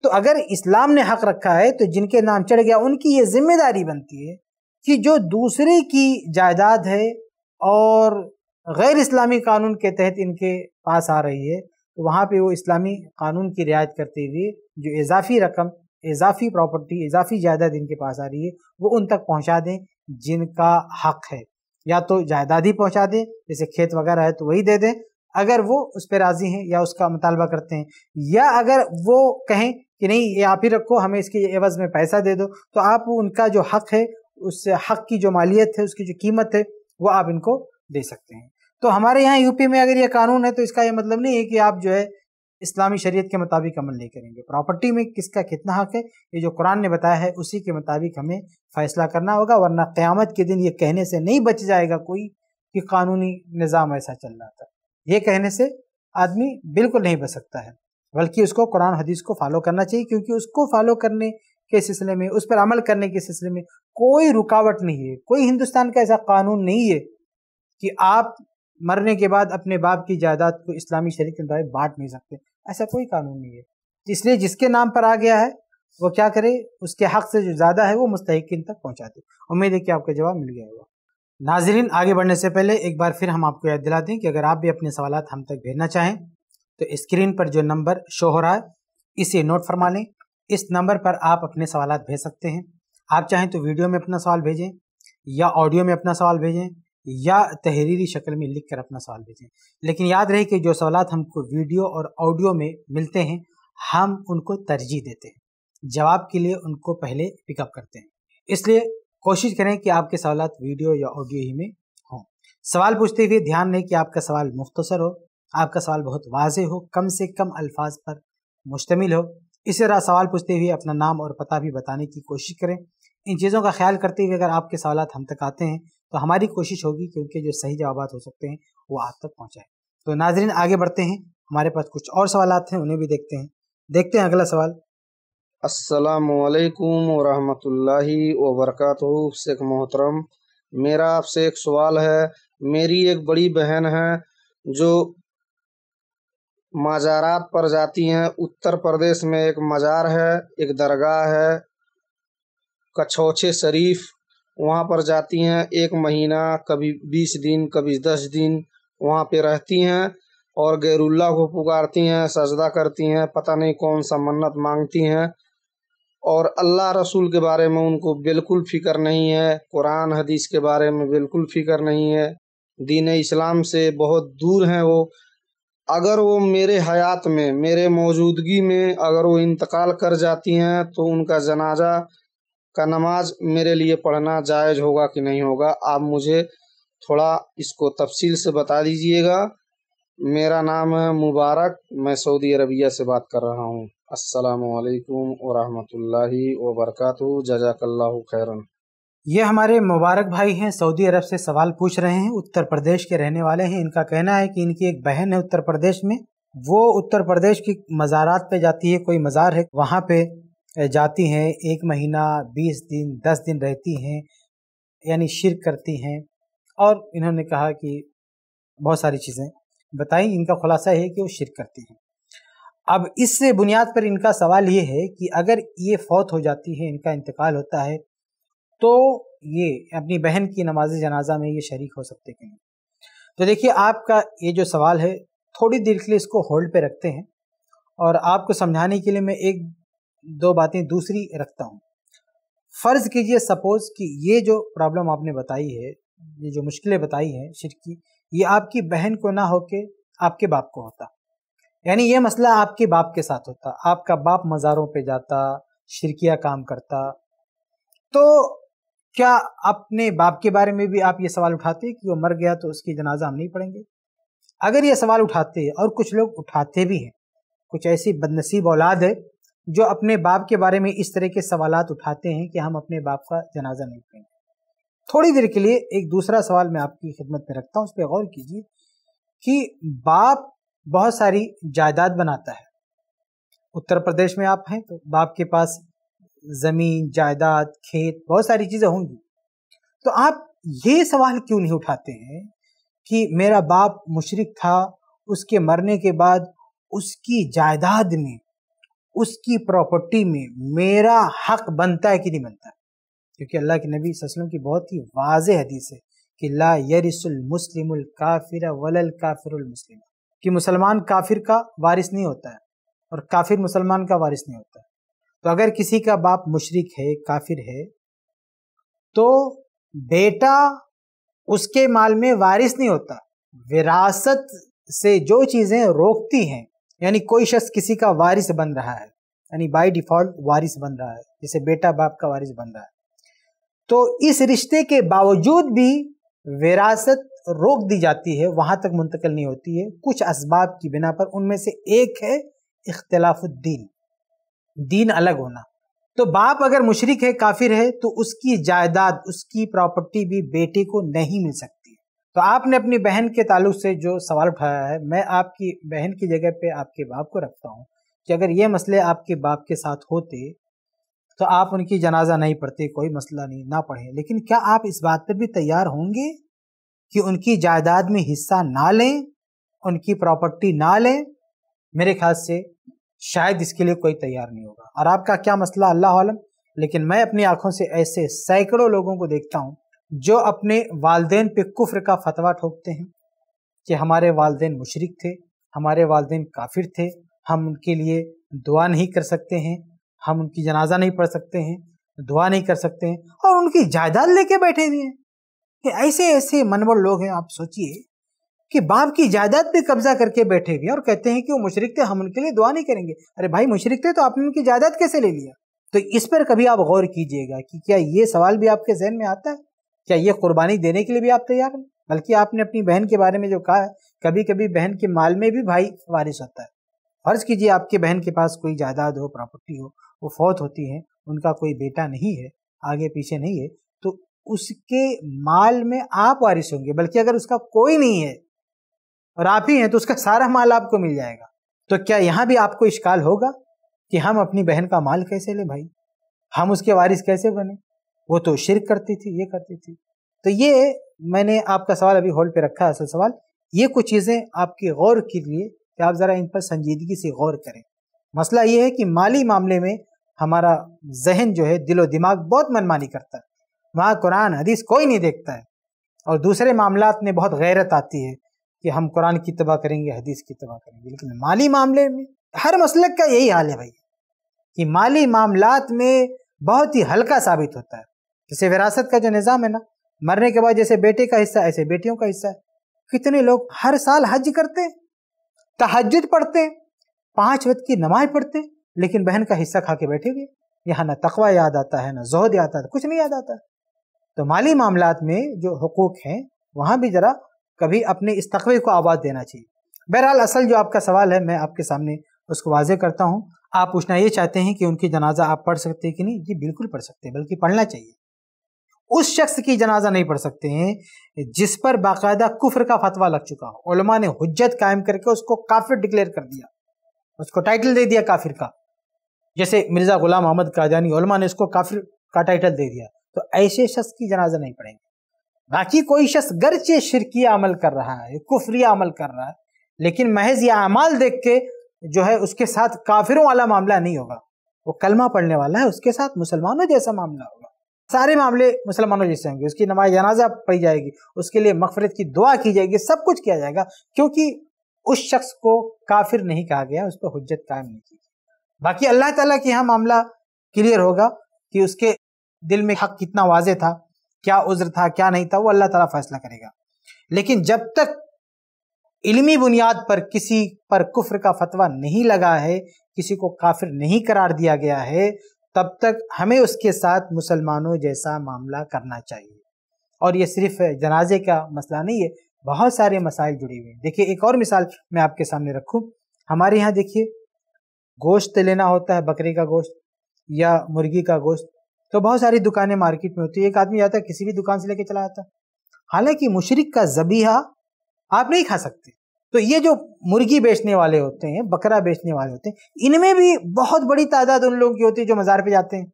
तो अगर इस्लाम ने हक रखा है तो जिनके नाम चढ़ गया उनकी ये जिम्मेदारी बनती है कि जो दूसरे की जायदाद है और गैर इस्लामी कानून के तहत इनके पास आ रही है तो वहाँ पे वो इस्लामी कानून की रियायत करते हुए जो इजाफी रकम इजाफी प्रॉपर्टी इजाफी जायदाद इनके पास आ रही है वो उन तक पहुँचा दें जिनका हक है या तो जायदाद ही पहुँचा दें जैसे खेत वगैरह है तो वही दे दें अगर वो उस पर राज़ी हैं या उसका मुतालबा करते हैं या अगर वो कहें कि नहीं ये आप ही रखो हमें इसके एवज़ में पैसा दे दो तो आप उनका जो हक है उस हक की जो मालियत है उसकी जो कीमत है वो आप इनको दे सकते हैं तो हमारे यहाँ यूपी में अगर ये कानून है तो इसका ये मतलब नहीं है कि आप जो है इस्लामी शरीयत के मुताबिक अमल नहीं करेंगे प्रॉपर्टी में किसका कितना हक है ये जो कुरान ने बताया है उसी के मुताबिक हमें फ़ैसला करना होगा वरना क़्यामत के दिन ये कहने से नहीं बच जाएगा कोई कि कानूनी निज़ाम ऐसा चल रहा था ये कहने से आदमी बिल्कुल नहीं बच सकता है बल्कि उसको कुरान हदीस को फॉलो करना चाहिए क्योंकि उसको फॉलो करने के सिलसिले में उस पर अमल करने के सिलसिले में कोई रुकावट नहीं है कोई हिंदुस्तान का ऐसा कानून नहीं है कि आप मरने के बाद अपने बाप की जायदाद को इस्लामी शरीक के मुताबिक बांट नहीं सकते ऐसा कोई कानून नहीं है इसलिए जिसके नाम पर आ गया है वो क्या करे उसके हक से जो ज़्यादा है वो मुस्तकिन तक पहुँचा दे उम्मीद है कि आपका जवाब मिल गया होगा नाजरीन आगे बढ़ने से पहले एक बार फिर हम आपको याद दिला दें कि अगर आप भी अपने सवाल हम तक भेजना चाहें तो स्क्रीन पर जो नंबर शो हो रहा है इसे नोट फरमा लें इस नंबर पर आप अपने सवाल भेज सकते हैं आप चाहें तो वीडियो में अपना सवाल भेजें या ऑडियो में अपना सवाल भेजें या तहरीरी शक्ल में लिख कर अपना सवाल भेजें लेकिन याद रहे कि जो सवाल हमको वीडियो और ऑडियो में मिलते हैं हम उनको तरजीह देते हैं जवाब के लिए उनको पहले पिकअप करते हैं इसलिए कोशिश करें कि आपके सवाल वीडियो या ऑडियो ही में हों सवाल पूछते हुए ध्यान रहे कि आपका सवाल मुख्तसर हो आपका सवाल बहुत वाजे हो कम से कम अल्फाज पर मुश्तमिल हो इस तरह सवाल पूछते हुए अपना नाम और पता भी बताने की कोशिश करें इन चीज़ों का ख्याल करते हुए अगर आपके सवाल हम तक आते हैं तो हमारी कोशिश होगी कि उनके जो सही जवाब हो सकते हैं वो आप तक पहुँचाएँ तो नाजरीन आगे बढ़ते हैं हमारे पास कुछ और सवाल हैं उन्हें भी देखते हैं देखते हैं अगला सवाल असलकम वरहि वबरकत शेख मोहतरम मेरा आपसे एक सवाल है मेरी एक बड़ी बहन है जो मज़ारात पर जाती हैं उत्तर प्रदेश में एक मज़ार है एक दरगाह है कछौचे शरीफ़ वहाँ पर जाती हैं एक महीना कभी बीस दिन कभी दस दिन वहाँ पे रहती हैं और गैरुल्ला को पुकारती हैं सजदा करती हैं पता नहीं कौन सा मन्नत मांगती हैं और अल्लाह रसूल के बारे में उनको बिल्कुल फ़िक्र नहीं है कुरान हदीस के बारे में बिल्कुल फ़िक्र नहीं है दीन इस्लाम से बहुत दूर हैं वो अगर वो मेरे हयात में मेरे मौजूदगी में अगर वो इंतकाल कर जाती हैं तो उनका जनाजा का नमाज मेरे लिए पढ़ना जायज़ होगा कि नहीं होगा आप मुझे थोड़ा इसको तफसील से बता दीजिएगा मेरा नाम है मुबारक मैं सऊदी अरबिया से बात कर रहा हूँ असलकम वालेकुम वरहमतुल्लाहि वबरकatuh जजाकल्लाहु खैरन ये हमारे मुबारक भाई हैं सऊदी अरब से सवाल पूछ रहे हैं उत्तर प्रदेश के रहने वाले हैं इनका कहना है कि इनकी एक बहन है उत्तर प्रदेश में वो उत्तर प्रदेश की मज़ारात पे जाती है कोई मज़ार है वहाँ पे जाती हैं एक महीना बीस दिन दस दिन रहती हैं यानी शिरक करती हैं और इन्होंने कहा कि बहुत सारी चीज़ें बताई इनका खुलासा है कि वो शिरक करती हैं अब इस बुनियाद पर इनका सवाल ये है कि अगर ये फौत हो जाती है इनका इंतकाल होता है तो ये अपनी बहन की नमाज जनाजा में ये शरीक हो सकते कि नहीं तो देखिए आपका ये जो सवाल है थोड़ी देर के लिए इसको होल्ड पे रखते हैं और आपको समझाने के लिए मैं एक दो बातें दूसरी रखता हूँ फ़र्ज़ कीजिए सपोज़ कि ये जो प्रॉब्लम आपने बताई है ये जो मुश्किलें बताई हैं शिर की ये आपकी बहन को ना होके आपके बाप को होता यानी ये मसला आपके बाप के साथ होता आपका बाप मज़ारों पे जाता शिरकिया काम करता तो क्या अपने बाप के बारे में भी आप ये सवाल उठाते कि वो मर गया तो उसकी जनाजा हम नहीं पढ़ेंगे अगर ये सवाल उठाते और कुछ लोग उठाते भी हैं कुछ ऐसी बदनसीब औलाद है जो अपने बाप के बारे में इस तरह के सवाल उठाते हैं कि हम अपने बाप का जनाजा नहीं पढ़ेंगे थोड़ी देर के लिए एक दूसरा सवाल मैं आपकी खिदमत में रखता हूँ उस पर गौर कीजिए कि बाप बहुत सारी जायदाद बनाता है उत्तर प्रदेश में आप हैं तो बाप के पास ज़मीन जायदाद खेत बहुत सारी चीज़ें होंगी तो आप ये सवाल क्यों नहीं उठाते हैं कि मेरा बाप मुशरक था उसके मरने के बाद उसकी जायदाद में उसकी प्रॉपर्टी में मेरा हक बनता है कि नहीं बनता क्योंकि अल्लाह के नबी सलम की बहुत ही वाज हदीस है कि ला यरिसुल मुस्लिम काफिर वलल काफिर मुस्लिम कि मुसलमान काफिर का वारिस नहीं होता है और काफिर मुसलमान का वारिस नहीं होता है तो अगर किसी का बाप मुशरक है काफिर है तो बेटा उसके माल में वारिस नहीं होता विरासत से जो चीज़ें रोकती हैं यानी कोई शख्स किसी का वारिस बन रहा है यानी बाय डिफ़ॉल्ट वारिस बन रहा है जैसे बेटा बाप का वारिस बन रहा है तो इस रिश्ते के बावजूद भी विरासत रोक दी जाती है वहाँ तक मुंतकिल नहीं होती है कुछ इसबाब की बिना पर उनमें से एक है इख्तलाफुद्दीन दीन अलग होना तो बाप अगर मुशरक है काफिर है तो उसकी जायदाद उसकी प्रॉपर्टी भी बेटे को नहीं मिल सकती तो आपने अपनी बहन के ताल्लुक से जो सवाल उठाया है मैं आपकी बहन की जगह पे आपके बाप को रखता हूँ कि अगर ये मसले आपके बाप के साथ होते तो आप उनकी जनाजा नहीं पढ़ते कोई मसला नहीं ना पढ़े लेकिन क्या आप इस बात पर भी तैयार होंगे कि उनकी जायदाद में हिस्सा ना लें उनकी प्रॉपर्टी ना लें मेरे ख्याल से शायद इसके लिए कोई तैयार नहीं होगा और आपका क्या मसला अल्लाह आलम लेकिन मैं अपनी आंखों से ऐसे सैकड़ों लोगों को देखता हूँ जो अपने वालदेन पे कुफ्र का फतवा ठोकते हैं कि हमारे वालदेन मुशरक थे हमारे वालदेन काफिर थे हम उनके लिए दुआ नहीं कर सकते हैं हम उनकी जनाजा नहीं पढ़ सकते हैं दुआ नहीं कर सकते हैं और उनकी जायदाद लेके बैठे हुए हैं ऐसे ऐसे मनवर लोग हैं आप सोचिए कि बाप की जायदाद पे कब्जा करके बैठे हुए और कहते हैं कि वो मुशरक थे हम उनके लिए दुआ नहीं करेंगे अरे भाई मुशरक थे तो आपने उनकी जायदाद कैसे ले लिया तो इस पर कभी आप गौर कीजिएगा कि क्या ये सवाल भी आपके जहन में आता है क्या ये कुर्बानी देने के लिए भी आप तैयार हैं बल्कि आपने अपनी बहन के बारे में जो कहा है कभी कभी बहन के माल में भी भाई वारिस होता है फर्ज कीजिए आपके बहन के पास कोई जायदाद हो प्रॉपर्टी हो वो फौत होती है उनका कोई बेटा नहीं है आगे पीछे नहीं है तो उसके माल में आप वारिस होंगे बल्कि अगर उसका कोई नहीं है और आप ही हैं तो उसका सारा माल आपको मिल जाएगा तो क्या यहाँ भी आपको इश्काल होगा कि हम अपनी बहन का माल कैसे ले भाई हम उसके वारिस कैसे बने वो तो शिरक करती थी ये करती थी तो ये मैंने आपका सवाल अभी होल्ड पे रखा है असल सवाल ये कुछ चीज़ें आपके गौर के लिए कि आप ज़रा इन पर संजीदगी से गौर करें मसला ये है कि माली मामले में हमारा जहन जो है दिलो दिमाग बहुत मनमानी करता है वहाँ कुरान हदीस कोई नहीं देखता है और दूसरे मामला में बहुत गैरत आती है कि हम कुरान की तबाह करेंगे हदीस की तबाह करेंगे लेकिन माली मामले में हर मसलक का यही हाल है भाई कि माली मामलात में बहुत ही हल्का साबित होता है जैसे विरासत का जो निज़ाम है ना मरने के बाद जैसे बेटे का हिस्सा ऐसे बेटियों का हिस्सा है कितने लोग हर साल हज करते तहजद पढ़ते पाँच वक्त की नमाज पढ़ते लेकिन बहन का हिस्सा खा के बैठे हुए यहाँ ना तकवा याद आता है ना जहद याद आता है कुछ नहीं याद आता तो माली मामला में जो हकूक़ हैं वहाँ भी ज़रा कभी अपने इस तकवे को आवाज़ देना चाहिए बहरहाल असल जो आपका सवाल है मैं आपके सामने उसको वाजे करता हूँ आप पूछना ये चाहते हैं कि उनकी जनाजा आप पढ़ सकते हैं कि नहीं जी बिल्कुल पढ़ सकते हैं बल्कि पढ़ना चाहिए उस शख्स की जनाजा नहीं पढ़ सकते हैं जिस पर बाकायदा कुफर का फतवा लग चुका हो उलमा ने हजत कायम करके उसको काफिर डिक्लेयर कर दिया उसको टाइटल दे दिया काफिर का जैसे मिर्ज़ा गुलाम अहमद काजानी ओलमा ने उसको काफिर का टाइटल दे दिया तो ऐसे शख्स की जनाजा नहीं पढ़ेंगे बाकी कोई शख्स गरचे शिरकी अमल कर रहा है कुफरी अमल कर रहा है लेकिन महज यह अमाल देख के जो है उसके साथ काफिरों वाला मामला नहीं होगा वो कलमा पढ़ने वाला है उसके साथ मुसलमानों जैसा मामला होगा सारे मामले मुसलमानों जैसे होंगे उसकी नमाज जनाजा पड़ी जाएगी उसके लिए मफरत की दुआ की जाएगी सब कुछ किया जाएगा क्योंकि उस शख्स को काफिर नहीं कहा गया उस पर हजत कायम नहीं की बाकी अल्लाह ताला के यहाँ मामला क्लियर होगा कि उसके दिल में हक कितना वाजे था क्या उज्र था क्या नहीं था वो अल्लाह ताला फैसला करेगा लेकिन जब तक इल्मी बुनियाद पर किसी पर कुफ्र का फतवा नहीं लगा है किसी को काफिर नहीं करार दिया गया है तब तक हमें उसके साथ मुसलमानों जैसा मामला करना चाहिए और ये सिर्फ जनाजे का मसला नहीं है बहुत सारे मसाइल जुड़े हुए हैं देखिए एक और मिसाल मैं आपके सामने रखूं हमारे यहाँ देखिए गोश्त लेना होता है बकरी का गोश्त या मुर्गी का गोश्त तो बहुत सारी दुकानें मार्केट में होती है एक आदमी जाता है किसी भी दुकान से लेके चला जाता हालांकि मुशरक का जबीहा आप नहीं खा सकते तो ये जो मुर्गी बेचने वाले होते हैं बकरा बेचने वाले होते हैं इनमें भी बहुत बड़ी तादाद उन लोगों की होती है जो मज़ार पे जाते हैं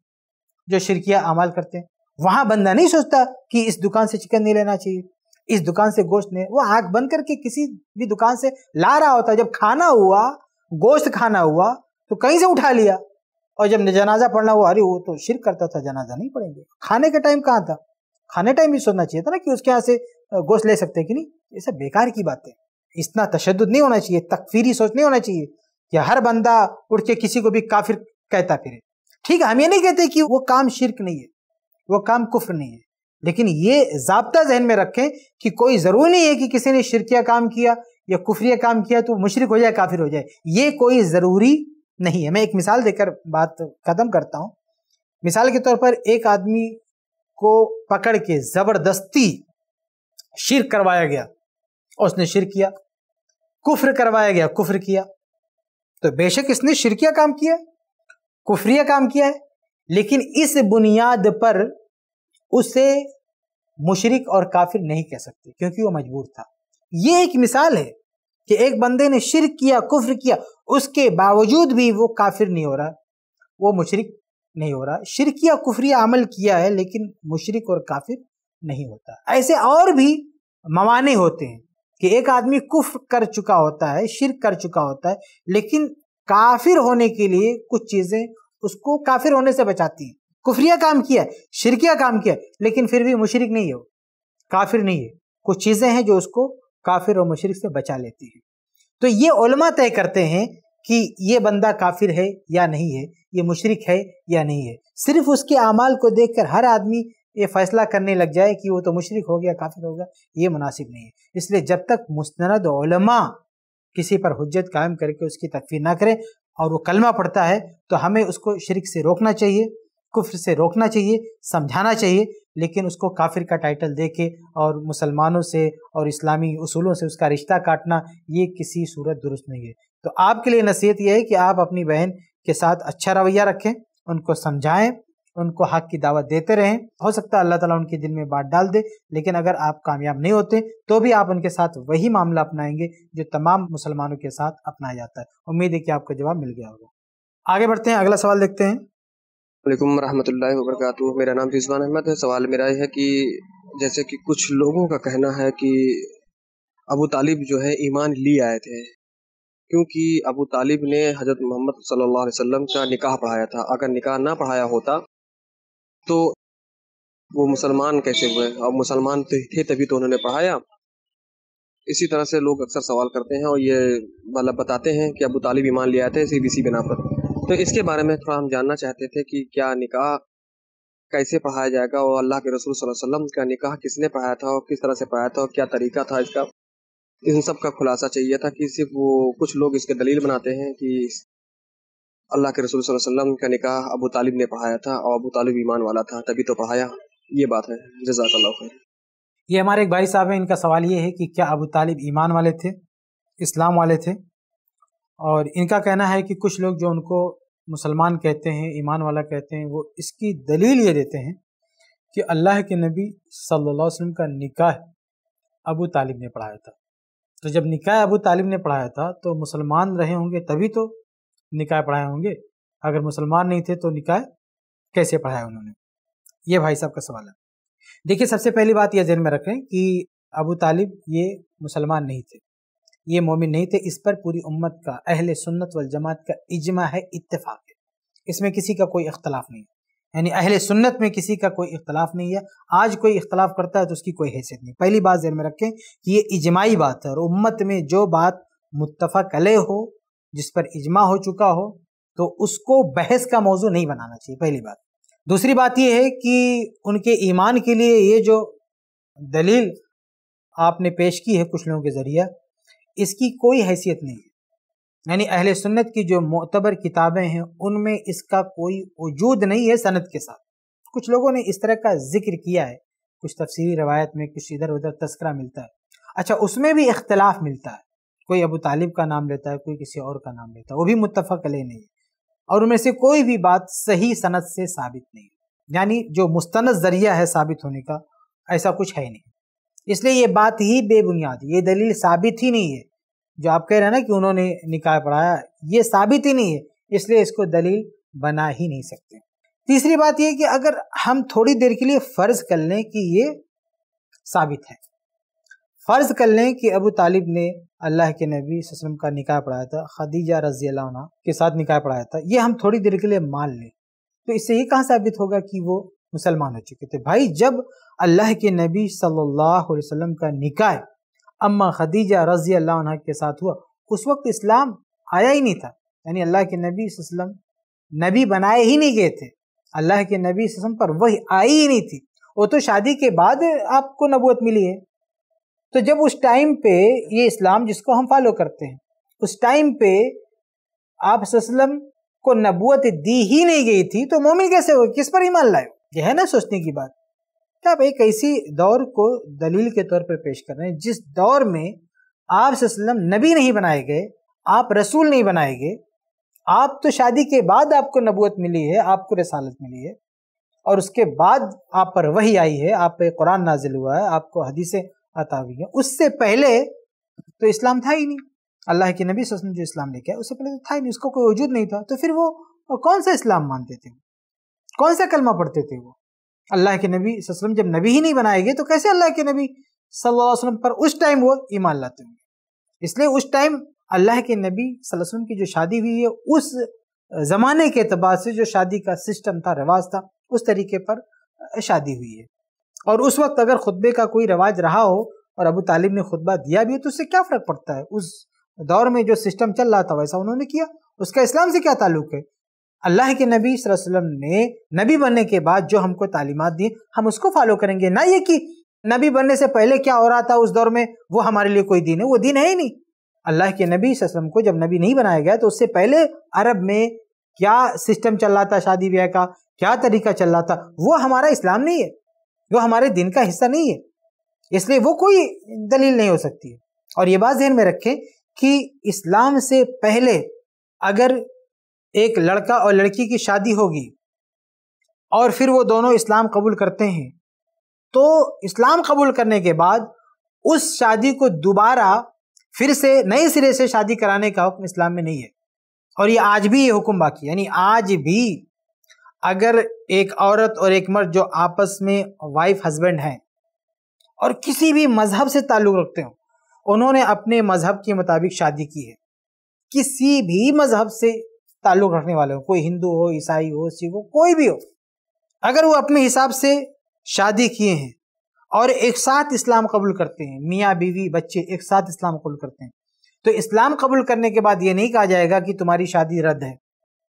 जो शिरकिया अमाल करते हैं वहाँ बंदा नहीं सोचता कि इस दुकान से चिकन नहीं लेना चाहिए इस दुकान से गोश्त नहीं वो आँख बंद करके किसी भी दुकान से ला रहा होता जब खाना हुआ गोश्त खाना हुआ तो कहीं से उठा लिया और जब जनाजा पढ़ना वो अरे वो तो शिरक करता था जनाजा नहीं पढ़ेंगे खाने का टाइम कहाँ था खाने टाइम भी सोचना चाहिए था ना कि उसके यहाँ से गोश्त ले सकते हैं कि नहीं ये सब बेकार की है इतना तशद नहीं होना चाहिए तकफीरी सोच नहीं होना चाहिए कि हर बंदा उठ के किसी को भी काफिर कहता फिरे ठीक है हम ये नहीं कहते कि वो काम शिरक नहीं है वो काम कुफ्र नहीं है लेकिन ये जबता जहन में रखें कि कोई ज़रूरी नहीं है कि किसी ने शिरकिया काम किया या कुफरिया काम किया तो मुशरक हो जाए काफिर हो जाए ये कोई ज़रूरी नहीं है मैं एक मिसाल देकर बात खत्म करता हूँ मिसाल के तौर पर एक आदमी को पकड़ के जबरदस्ती शिर करवाया गया और उसने शिर किया कुफ्र करवाया गया कुफ्र किया तो बेशक इसने शिरकिया काम किया कुफरिया काम किया है लेकिन इस बुनियाद पर उसे मुशरक और काफिर नहीं कह सकते क्योंकि वो मजबूर था ये एक मिसाल है कि एक बंदे ने शिर किया कुफ्र किया उसके बावजूद भी वो काफिर नहीं हो रहा वो मुशरक नहीं हो रहा शिर किया कुफरी अमल किया है लेकिन मुशरक और काफिर नहीं होता ऐसे और भी मवाने होते हैं कि एक आदमी कुफ कर चुका होता है शिर कर चुका होता है लेकिन काफिर होने के लिए कुछ चीज़ें उसको काफिर होने से बचाती हैं कुफरिया काम किया शिरकिया काम किया लेकिन फिर भी मुशरक नहीं है काफिर नहीं है कुछ चीज़ें हैं जो उसको काफिर और मशरक से बचा लेती है तो ये उलमा तय करते हैं कि ये बंदा काफिर है या नहीं है ये मशरक है या नहीं है सिर्फ उसके अमाल को देख कर हर आदमी ये फैसला करने लग जाए कि वो तो मशरक हो गया काफिर हो गया ये मुनासिब नहीं है इसलिए जब तक मुस्ंद किसी पर हजत कायम करके उसकी तकफीर ना करें और वो कलमा पड़ता है तो हमें उसको शर्क से रोकना चाहिए कुफ्र से रोकना चाहिए समझाना चाहिए लेकिन उसको काफिर का टाइटल देके और मुसलमानों से और इस्लामी असूलों से उसका रिश्ता काटना ये किसी सूरत दुरुस्त नहीं है तो आपके लिए नसीहत यह है कि आप अपनी बहन के साथ अच्छा रवैया रखें उनको समझाएं उनको हक की दावत देते रहें हो सकता है अल्लाह ताला उनके दिल में बात डाल दे लेकिन अगर आप कामयाब नहीं होते तो भी आप उनके साथ वही मामला अपनाएंगे जो तमाम मुसलमानों के साथ अपनाया जाता है उम्मीद है कि आपको जवाब मिल गया होगा आगे बढ़ते हैं अगला सवाल देखते हैं वालेकुम रहमतुल्लाहि वबरकatuh मेरा नाम रिजवान अहमद है सवाल मेरा यह है कि जैसे कि कुछ लोगों का कहना है कि अबू तालिब जो है ईमान ली आए थे क्योंकि अबू तालिब ने हज़रत मोहम्मद सल्लल्लाहु अलैहि वसल्लम का निकाह पढ़ाया था अगर निकाह ना पढ़ाया होता तो वो मुसलमान कैसे हुए और मुसलमान तो थे तभी तो उन्होंने पढ़ाया इसी तरह से लोग अक्सर सवाल करते हैं और ये मतलब बताते हैं कि अबू तालिब ईमान ले आए थे इसी बिना पर तो इसके बारे में थोड़ा हम जानना चाहते थे कि क्या निकाह कैसे पढ़ाया जाएगा और अल्लाह के रसूल वसल्लम का निकाह किसने पढ़ाया था और किस तरह से पढ़ाया था और क्या तरीका था इसका इन सब का खुलासा चाहिए था कि सिर्फ वो कुछ लोग इसके दलील बनाते हैं कि अल्लाह के रसूल वसल्लम का निकाह अबू तालिब ने पढ़ाया था और अबू तालिब ईमान वाला था तभी तो पढ़ाया ये बात है जजाकल्ला खैर ये हमारे एक भाई साहब हैं इनका सवाल ये है कि क्या अबू तालिब ईमान वाले थे इस्लाम वाले थे और इनका कहना है कि कुछ लोग जो उनको मुसलमान कहते हैं ईमान वाला कहते हैं वो इसकी दलील ये देते हैं कि अल्लाह के नबी सल्लल्लाहु अलैहि वसल्लम का निकाह अबू तालिब ने पढ़ाया था तो जब निकाह अबू तालिब ने पढ़ाया था तो मुसलमान रहे होंगे तभी तो निकाय पढ़ाए होंगे अगर मुसलमान नहीं थे तो निकाय कैसे पढ़ाया उन्होंने ये भाई साहब का सवाल है देखिए सबसे पहली बात यह जहन में रखें कि अबू तालिब ये मुसलमान नहीं थे ये मोमिन नहीं थे इस पर पूरी उम्मत का अहल सुन्नत वल जमात का इजमा है इतफाक़ है इसमें किसी का कोई इख्तलाफ नहीं है यानी अहल सुन्नत में किसी का कोई इख्तलाफ नहीं है आज कोई इख्तलाफ करता है तो उसकी कोई हैसियत नहीं पहली बात जहन में रखें कि ये इजमाही बात है और उम्मत में जो बात मुतफ़ा कले हो जिस पर इजमा हो चुका हो तो उसको बहस का मौजू नहीं बनाना चाहिए पहली बात दूसरी बात यह है कि उनके ईमान के लिए ये जो दलील आपने पेश की है कुछ लोगों के ज़रिए इसकी कोई हैसियत नहीं है यानी अहल सुन्नत की जो मोतबर किताबें हैं उनमें इसका कोई वजूद नहीं है सनत के साथ कुछ लोगों ने इस तरह का जिक्र किया है कुछ तफसीली रवायत में कुछ इधर उधर तस्करा मिलता है अच्छा उसमें भी इख्तलाफ मिलता है कोई अबू तालिब का नाम लेता है कोई किसी और का नाम लेता है वो भी मुतफ़ अलै नहीं है और उनमें से कोई भी बात सही सनत से साबित नहीं यानी जो मुस्त जरिया है साबित होने का ऐसा कुछ है नहीं इसलिए ये बात ही बेबुनियाद ये दलील साबित ही नहीं है जो आप कह रहे हैं ना कि उन्होंने निकाय पढ़ाया ये साबित ही नहीं है इसलिए इसको दलील बना ही नहीं सकते तीसरी बात यह कि अगर हम थोड़ी देर के लिए फ़र्ज़ कर लें कि ये साबित है फ़र्ज़ कर लें कि अबू तालिब ने अल्लाह के नबी वसम का निकाय पढ़ाया था खदीजा रजी के साथ निकाय पढ़ाया था ये हम थोड़ी देर के लिए मान लें तो इससे ये कहाँ साबित होगा कि वो मुसलमान हो चुके थे भाई जब अल्लाह के नबी सल्लल्लाहु अलैहि वसल्लम का निकाय अम्मा खदीजा रज़ी अल्लाह के साथ हुआ उस वक्त इस्लाम आया ही नहीं था यानी अल्लाह के नबी वसल्लम नबी बनाए ही नहीं गए थे अल्लाह के नबी वसल्लम पर वही आई ही नहीं थी वो तो शादी के बाद आपको नबूत मिली है तो जब उस टाइम पे ये इस्लाम जिसको हम फॉलो करते हैं उस टाइम पे आप सल्लम को नबूत दी ही नहीं गई थी तो मोमिन कैसे हो किस पर ईमान लाए यह है ना सोचने की बात क्या आप एक ऐसी दौर को दलील के तौर पर पेश कर रहे हैं जिस दौर में आप नबी नहीं बनाए गए आप रसूल नहीं बनाए गए आप तो शादी के बाद आपको नबूत मिली है आपको रसालत मिली है और उसके बाद आप पर वही आई है आप पर कुरान नाजिल हुआ है आपको हदीसें अता हुई हैं उससे पहले तो इस्लाम था ही नहीं अल्लाह के नबी वसल्लम जो इस्लाम लेके आए उससे पहले तो था ही नहीं उसको कोई वजूद नहीं था तो फिर वो कौन सा इस्लाम मानते थे कौन सा कलमा पढ़ते थे वो अल्लाह के नबी वसलम जब नबी ही नहीं बनाए गए तो कैसे अल्लाह के नबी सल्लल्लाहु अलैहि वसल्लम पर उस टाइम वो ईमान लाते होंगे इसलिए उस टाइम अल्लाह के नबी सल्लल्लाहु अलैहि वसल्लम की जो शादी हुई है उस ज़माने के अतबार से जो शादी का सिस्टम था रिवाज था उस तरीके पर शादी हुई है और उस वक्त अगर खुतबे का कोई रिवाज रहा हो और अबू तालिब ने खुतबा दिया भी हो तो उससे क्या फ़र्क पड़ता है उस दौर में जो सिस्टम चल रहा था वैसा उन्होंने किया उसका इस्लाम से क्या ताल्लुक है अल्लाह के नबी वसल्लम ने नबी बनने के बाद जो हमको तालीमत दी हम उसको फॉलो करेंगे ना ये कि नबी बनने से पहले क्या हो रहा था उस दौर में वो हमारे लिए कोई दिन है वो दिन है ही नहीं अल्लाह के नबी वसल्लम को जब नबी नहीं बनाया गया तो उससे पहले अरब में क्या सिस्टम चल रहा था शादी ब्याह का क्या तरीका चल रहा था वो हमारा इस्लाम नहीं है वो हमारे दिन का हिस्सा नहीं है इसलिए वो कोई दलील नहीं हो सकती और ये बात जहन में रखें कि इस्लाम से पहले अगर एक लड़का और लड़की की शादी होगी और फिर वो दोनों इस्लाम कबूल करते हैं तो इस्लाम कबूल करने के बाद उस शादी को दोबारा फिर से नए सिरे से शादी कराने का हुक्म इस्लाम में नहीं है और ये आज भी ये हुक्म बाकी यानी आज भी अगर एक औरत और एक मर्द जो आपस में वाइफ हस्बैंड हैं और किसी भी मज़हब से ताल्लुक़ रखते हो उन्होंने अपने मज़हब के मुताबिक शादी की है किसी भी मज़हब से ताल्लुक रखने वाले हो कोई हिंदू हो ईसाई हो सिख हो कोई भी हो अगर वो अपने हिसाब से शादी किए हैं और एक साथ इस्लाम कबूल करते हैं मियाँ बीवी बच्चे एक साथ इस्लाम कबूल करते हैं तो इस्लाम कबूल करने के बाद ये नहीं कहा जाएगा कि तुम्हारी शादी रद्द है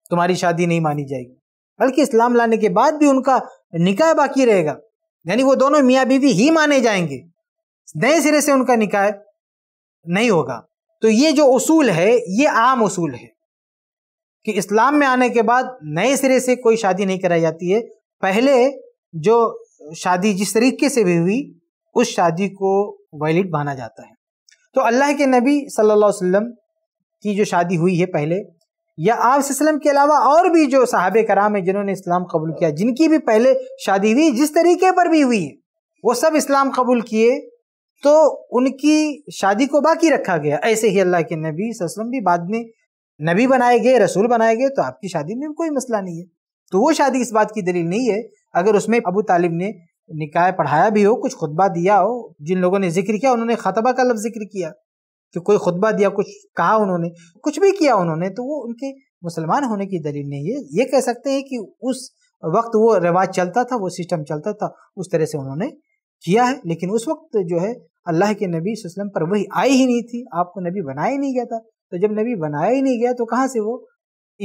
तुम्हारी शादी नहीं मानी जाएगी बल्कि इस्लाम लाने के बाद भी उनका निकाय बाकी रहेगा यानी वो दोनों मियाँ बीवी ही माने जाएंगे नए सिरे से उनका निकाय नहीं होगा तो ये जो उसूल है ये आम उसूल है कि इस्लाम में आने के बाद नए सिरे से कोई शादी नहीं कराई जाती है पहले जो शादी जिस तरीके से भी हुई उस शादी को वैलिड माना जाता है तो अल्लाह के नबी सल्लल्लाहु अलैहि वसल्लम की जो शादी हुई है पहले या आप वसल्लम के अलावा और भी जो साहब कराम है जिन्होंने इस्लाम कबूल किया जिनकी भी पहले शादी हुई जिस तरीके पर भी हुई है वो सब इस्लाम कबूल किए तो उनकी शादी को बाकी रखा गया ऐसे ही अल्लाह के नबी वसल्लम भी बाद में नबी बनाए गए रसूल बनाए गए तो आपकी शादी में कोई मसला नहीं है तो वो शादी इस बात की दलील नहीं है अगर उसमें अबू तालिब ने निकाय पढ़ाया भी हो कुछ खुतबा दिया हो जिन लोगों ने जिक्र किया उन्होंने खतबा का लफ्ज़ जिक्र किया कि कोई खुतबा दिया कुछ कहा उन्होंने कुछ भी किया उन्होंने तो वो उनके मुसलमान होने की दलील नहीं है ये कह सकते हैं कि उस वक्त वो रिवाज चलता था वो सिस्टम चलता था उस तरह से उन्होंने किया है लेकिन उस वक्त जो है अल्लाह के नबी वसल्लम पर वही आई ही नहीं थी आपको नबी बनाया ही नहीं गया था तो जब नबी बनाया ही नहीं गया तो कहाँ से वो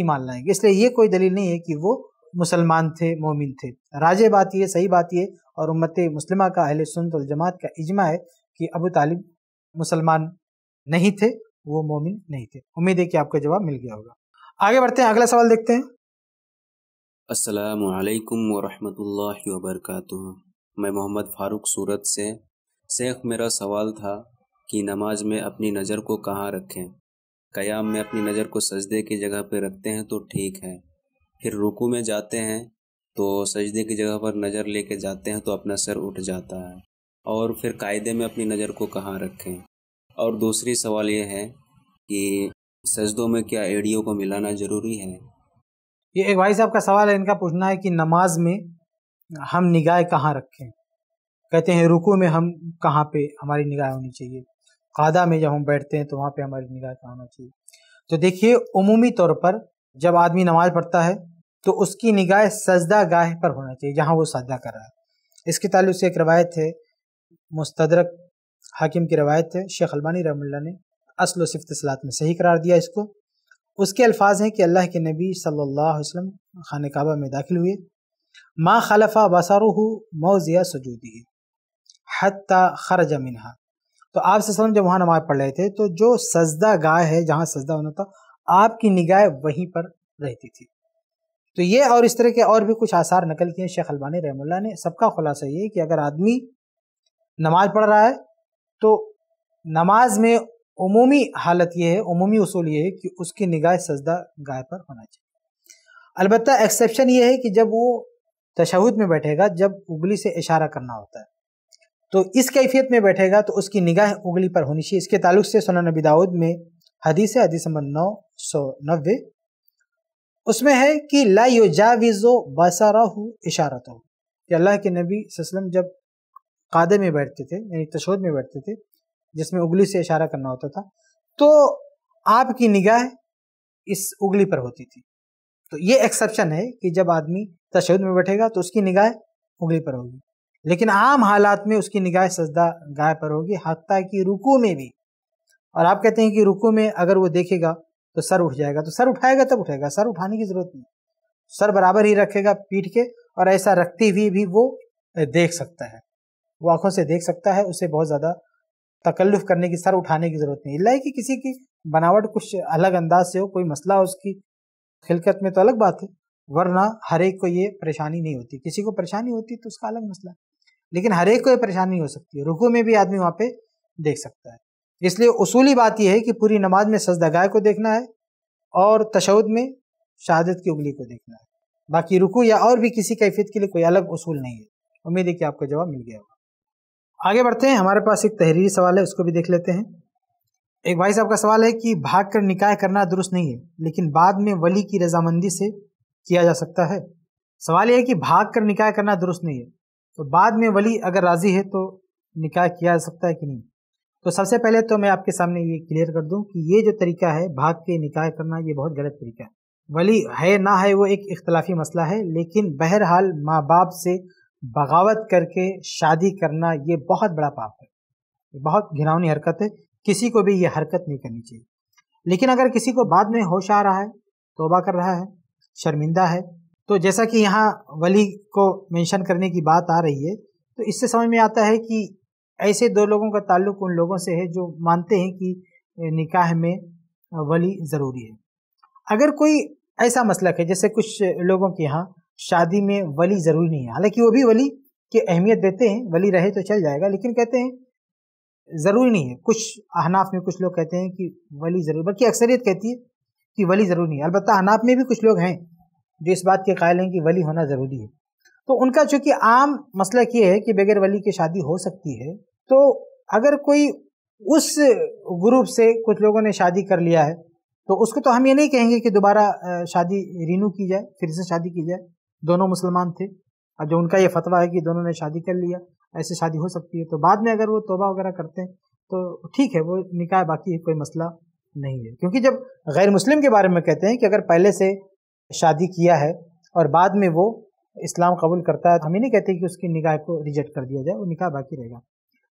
ईमान लाएंगे इसलिए ये कोई दलील नहीं है कि वो मुसलमान थे मोमिन थे राजे बात ये सही बात ये और उम्मत मुस्लिमा का अहल सुनत जमात का इजमा है कि अबू तालिब मुसलमान नहीं थे वो मोमिन नहीं थे उम्मीद है कि आपका जवाब मिल गया होगा आगे बढ़ते हैं अगला सवाल देखते हैं असलकम वरहमल वबरक मैं मोहम्मद फ़ारूक सूरत से शेख मेरा सवाल था कि नमाज में अपनी नज़र को कहाँ रखें क़याम में अपनी नज़र को सजदे की जगह पर रखते हैं तो ठीक है फिर रुकू में जाते हैं तो सजदे की जगह पर नज़र लेके जाते हैं तो अपना सर उठ जाता है और फिर कायदे में अपनी नज़र को कहाँ रखें और दूसरी सवाल यह है कि सजदों में क्या एडियो को मिलाना ज़रूरी है ये एक भाई साहब का सवाल है इनका पूछना है कि नमाज में हम निगाह कहाँ रखें कहते हैं रुकू में हम कहाँ पे हमारी निगाह होनी चाहिए कादा में जब हम बैठते हैं तो वहाँ पे हमारी निगाह का होना चाहिए तो देखिए उमूमी तौर पर जब आदमी नमाज पढ़ता है तो उसकी निगाह सजदा गाह पर होना चाहिए जहाँ वो सजदा कर रहा है इसके ताल्लुक से एक रवायत है मुस्तदरक हाकिम की रवायत है शेख अलबानी रहमल्ला ने असल सिफत सलात में सही करार दिया इसको उसके अल्फाज हैं कि अल्लाह के नबी सल्लल्लाहु अलैहि वसल्लम खान काबा में दाखिल हुए माँ खलफा बसारू मौजिया सजूदी हती खरज मिनहा तो आप ससलम जब वहाँ नमाज पढ़ रहे थे तो जो सजदा गाह है जहाँ सजदा होना था आपकी निगाह वहीं पर रहती थी तो ये और इस तरह के और भी कुछ आसार नकल किए शेख अलबानी रहमुल्ला ने सबका खुलासा ये कि अगर आदमी नमाज पढ़ रहा है तो नमाज में उमूमी हालत ये है उमूमी उसूल ये है कि उसकी निगाह सजदा गाय पर होना चाहिए अलबत् एक्सेप्शन ये है कि जब वो तशहद में बैठेगा जब उगली से इशारा करना होता है तो इस कैफियत में बैठेगा तो उसकी निगाह उंगली पर होनी चाहिए इसके ताल्लुक से सोना नबी दाऊद में हदीस हदीस नंबर नौ सौ नब्बे उसमें है कि ला जाविजो बसारा हो इशारत हो कि अल्लाह के नबी वसल्लम जब कादे में बैठते थे यानी तशोद में बैठते थे जिसमें उंगली से इशारा करना होता था तो आपकी निगाह इस उंगली पर होती थी तो ये एक्सेप्शन है कि जब आदमी तशद में बैठेगा तो उसकी निगाह उंगली पर होगी लेकिन आम हालात में उसकी निगाह सजदा गाय पर होगी हती कि रुकू में भी और आप कहते हैं कि रुकू में अगर वो देखेगा तो सर उठ जाएगा तो सर उठाएगा तब उठेगा सर उठाने की ज़रूरत नहीं सर बराबर ही रखेगा पीठ के और ऐसा रखते हुए भी वो देख सकता है वो आंखों से देख सकता है उसे बहुत ज़्यादा तकल्लुफ करने की सर उठाने की ज़रूरत नहीं लाइक कि किसी की बनावट कुछ अलग अंदाज से हो कोई मसला हो उसकी खिलकत में तो अलग बात है वरना हर एक को ये परेशानी नहीं होती किसी को परेशानी होती तो उसका अलग मसला लेकिन हर एक को ये परेशानी हो सकती है रुकू में भी आदमी वहाँ पे देख सकता है इसलिए उसूली बात यह है कि पूरी नमाज में सजदागाह को देखना है और तशद में शहादत की उंगली को देखना है बाकी रुकू या और भी किसी कैफियत के लिए कोई अलग उसूल नहीं है उम्मीद है कि आपको जवाब मिल गया होगा आगे बढ़ते हैं हमारे पास एक तहरीरी सवाल है उसको भी देख लेते हैं एक भाई साहब का सवाल है कि भाग कर निकाह करना दुरुस्त नहीं है लेकिन बाद में वली की रजामंदी से किया जा सकता है सवाल यह है कि भाग कर निकाह करना दुरुस्त नहीं है तो बाद में वली अगर राज़ी है तो निकाह किया जा सकता है कि नहीं तो सबसे पहले तो मैं आपके सामने ये क्लियर कर दूं कि ये जो तरीका है भाग के निकाह करना ये बहुत गलत तरीका है वली है ना है वो एक इख्तलाफी मसला है लेकिन बहरहाल माँ बाप से बगावत करके शादी करना ये बहुत बड़ा पाप है बहुत घिनौनी हरकत है किसी को भी ये हरकत नहीं करनी चाहिए लेकिन अगर किसी को बाद में होश आ रहा है तोबा कर रहा है शर्मिंदा है तो जैसा कि यहाँ वली को मेंशन करने की बात आ रही है तो इससे समझ में आता है कि ऐसे दो लोगों का ताल्लुक उन लोगों से है जो मानते हैं कि निकाह में वली ज़रूरी है अगर कोई ऐसा मसलक है जैसे कुछ लोगों के यहाँ शादी में वली ज़रूरी नहीं है हालांकि वो भी वली की अहमियत देते हैं वली रहे तो चल जाएगा लेकिन कहते हैं ज़रूरी नहीं है कुछ अहनाफ में कुछ लोग कहते हैं कि वली ज़रूरी बल्कि अक्सरियत कहती है कि वली ज़रूरी नहीं है अलबत्त अहनाफ में भी कुछ लोग हैं जो इस बात के कायल हैं कि वली होना ज़रूरी है तो उनका चूँकि आम मसला ये है कि बगैर वली की शादी हो सकती है तो अगर कोई उस ग्रुप से कुछ लोगों ने शादी कर लिया है तो उसको तो हम ये नहीं कहेंगे कि दोबारा शादी रीनू की जाए फिर से शादी की जाए दोनों मुसलमान थे और जो उनका ये फतवा है कि दोनों ने शादी कर लिया ऐसे शादी हो सकती है तो बाद में अगर वो तोबा वगैरह करते हैं तो ठीक है वो निकाय बाकी कोई मसला नहीं है क्योंकि जब गैर मुस्लिम के बारे में कहते हैं कि अगर पहले से शादी किया है और बाद में वो इस्लाम कबूल करता है तो हम ही नहीं कहते कि उसकी निकाह को रिजेक्ट कर दिया जाए वो निकाह बाकी रहेगा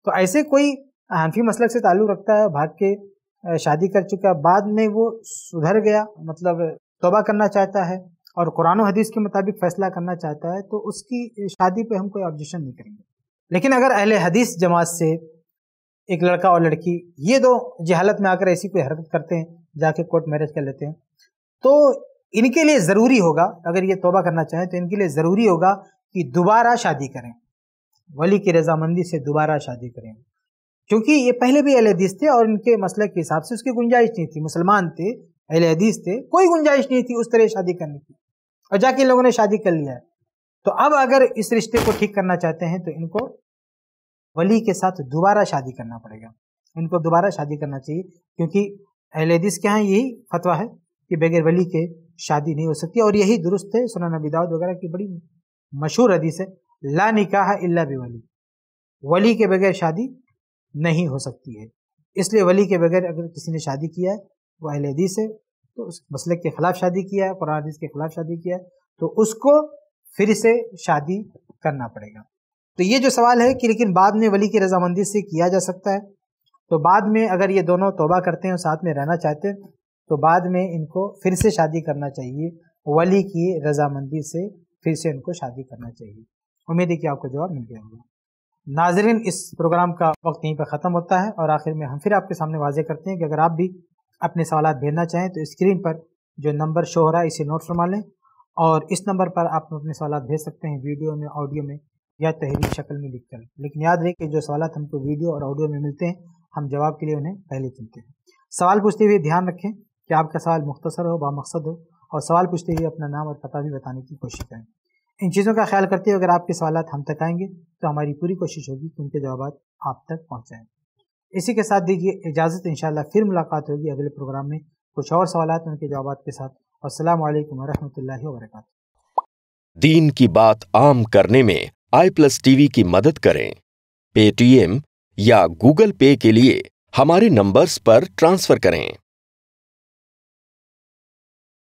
तो ऐसे कोई हनफी मसलक से ताल्लुक़ रखता है भाग के शादी कर चुका है बाद में वो सुधर गया मतलब तोबा करना चाहता है और कुरान हदीस के मुताबिक फ़ैसला करना चाहता है तो उसकी शादी पे हम कोई ऑब्जेक्शन नहीं करेंगे लेकिन अगर अहल हदीस जमात से एक लड़का और लड़की ये दो जहालत में आकर ऐसी कोई हरकत करते हैं जाके कोर्ट मैरिज कर लेते हैं तो इनके लिए ज़रूरी होगा अगर ये तोबा करना चाहें तो इनके लिए ज़रूरी होगा कि दोबारा शादी करें वली की रजामंदी से दोबारा शादी करें क्योंकि ये पहले भी अहल हदीस थे और इनके मसले के हिसाब से उसकी गुंजाइश नहीं थी मुसलमान थे अहल हदीस थे कोई गुंजाइश नहीं थी उस तरह शादी करने की और जाके लोगों ने शादी कर लिया है तो अब अगर इस रिश्ते को ठीक करना चाहते हैं तो इनको वली के साथ दोबारा शादी करना पड़ेगा इनको दोबारा शादी करना चाहिए क्योंकि अहल हदीस के यहाँ यही फतवा है कि बगैर वली के शादी नहीं हो सकती और यही दुरुस्त है सुना नबी दाऊद वगैरह की बड़ी मशहूर हदीस है ला निकाह इल्ला बे वली वली के बगैर शादी नहीं हो सकती है इसलिए वली के बगैर अगर किसी ने शादी किया है वह अहल हदीस है तो उस मसलक के ख़िलाफ़ शादी किया है कुरान हदीस के ख़िलाफ़ शादी किया है तो उसको फिर से शादी करना पड़ेगा तो ये जो सवाल है कि लेकिन बाद में वली की रजामंदी से किया जा सकता है तो बाद में अगर ये दोनों तोबा करते हैं और साथ में रहना चाहते हैं तो बाद में इनको फिर से शादी करना चाहिए वली की रजामंदी से फिर से इनको शादी करना चाहिए उम्मीद है कि आपको जवाब मिल गया होगा नाजरीन इस प्रोग्राम का वक्त यहीं पर ख़त्म होता है और आखिर में हम फिर आपके सामने वाजे करते हैं कि अगर आप भी अपने सवाल भेजना चाहें तो स्क्रीन पर जो नंबर शो हो रहा है इसे नोट फरमा लें और इस नंबर पर आप अपने सवाल भेज सकते हैं वीडियो में ऑडियो में या तहरीर शक्ल में लिख कर लेकिन याद रहे कि जो सवाल हमको वीडियो और ऑडियो में मिलते हैं हम जवाब के लिए उन्हें पहले चुनते हैं सवाल पूछते हुए ध्यान रखें कि आपका सवाल मुख्तसर हो बामकसद हो और सवाल पूछते हुए अपना नाम और पता भी बताने की कोशिश करें इन चीज़ों का ख्याल करते हुए अगर आपके सवाल हम तक आएंगे तो हमारी पूरी कोशिश होगी कि उनके जवाब आप तक पहुँचाएँ इसी के साथ दीजिए इजाज़त इन फिर मुलाकात होगी अगले प्रोग्राम में कुछ और सवाल उनके जवाब के साथ असलम वरहमल वर्क दीन की बात आम करने में आई प्लस टीवी की मदद करें पेटीएम या गूगल पे के लिए हमारे नंबर्स पर ट्रांसफर करें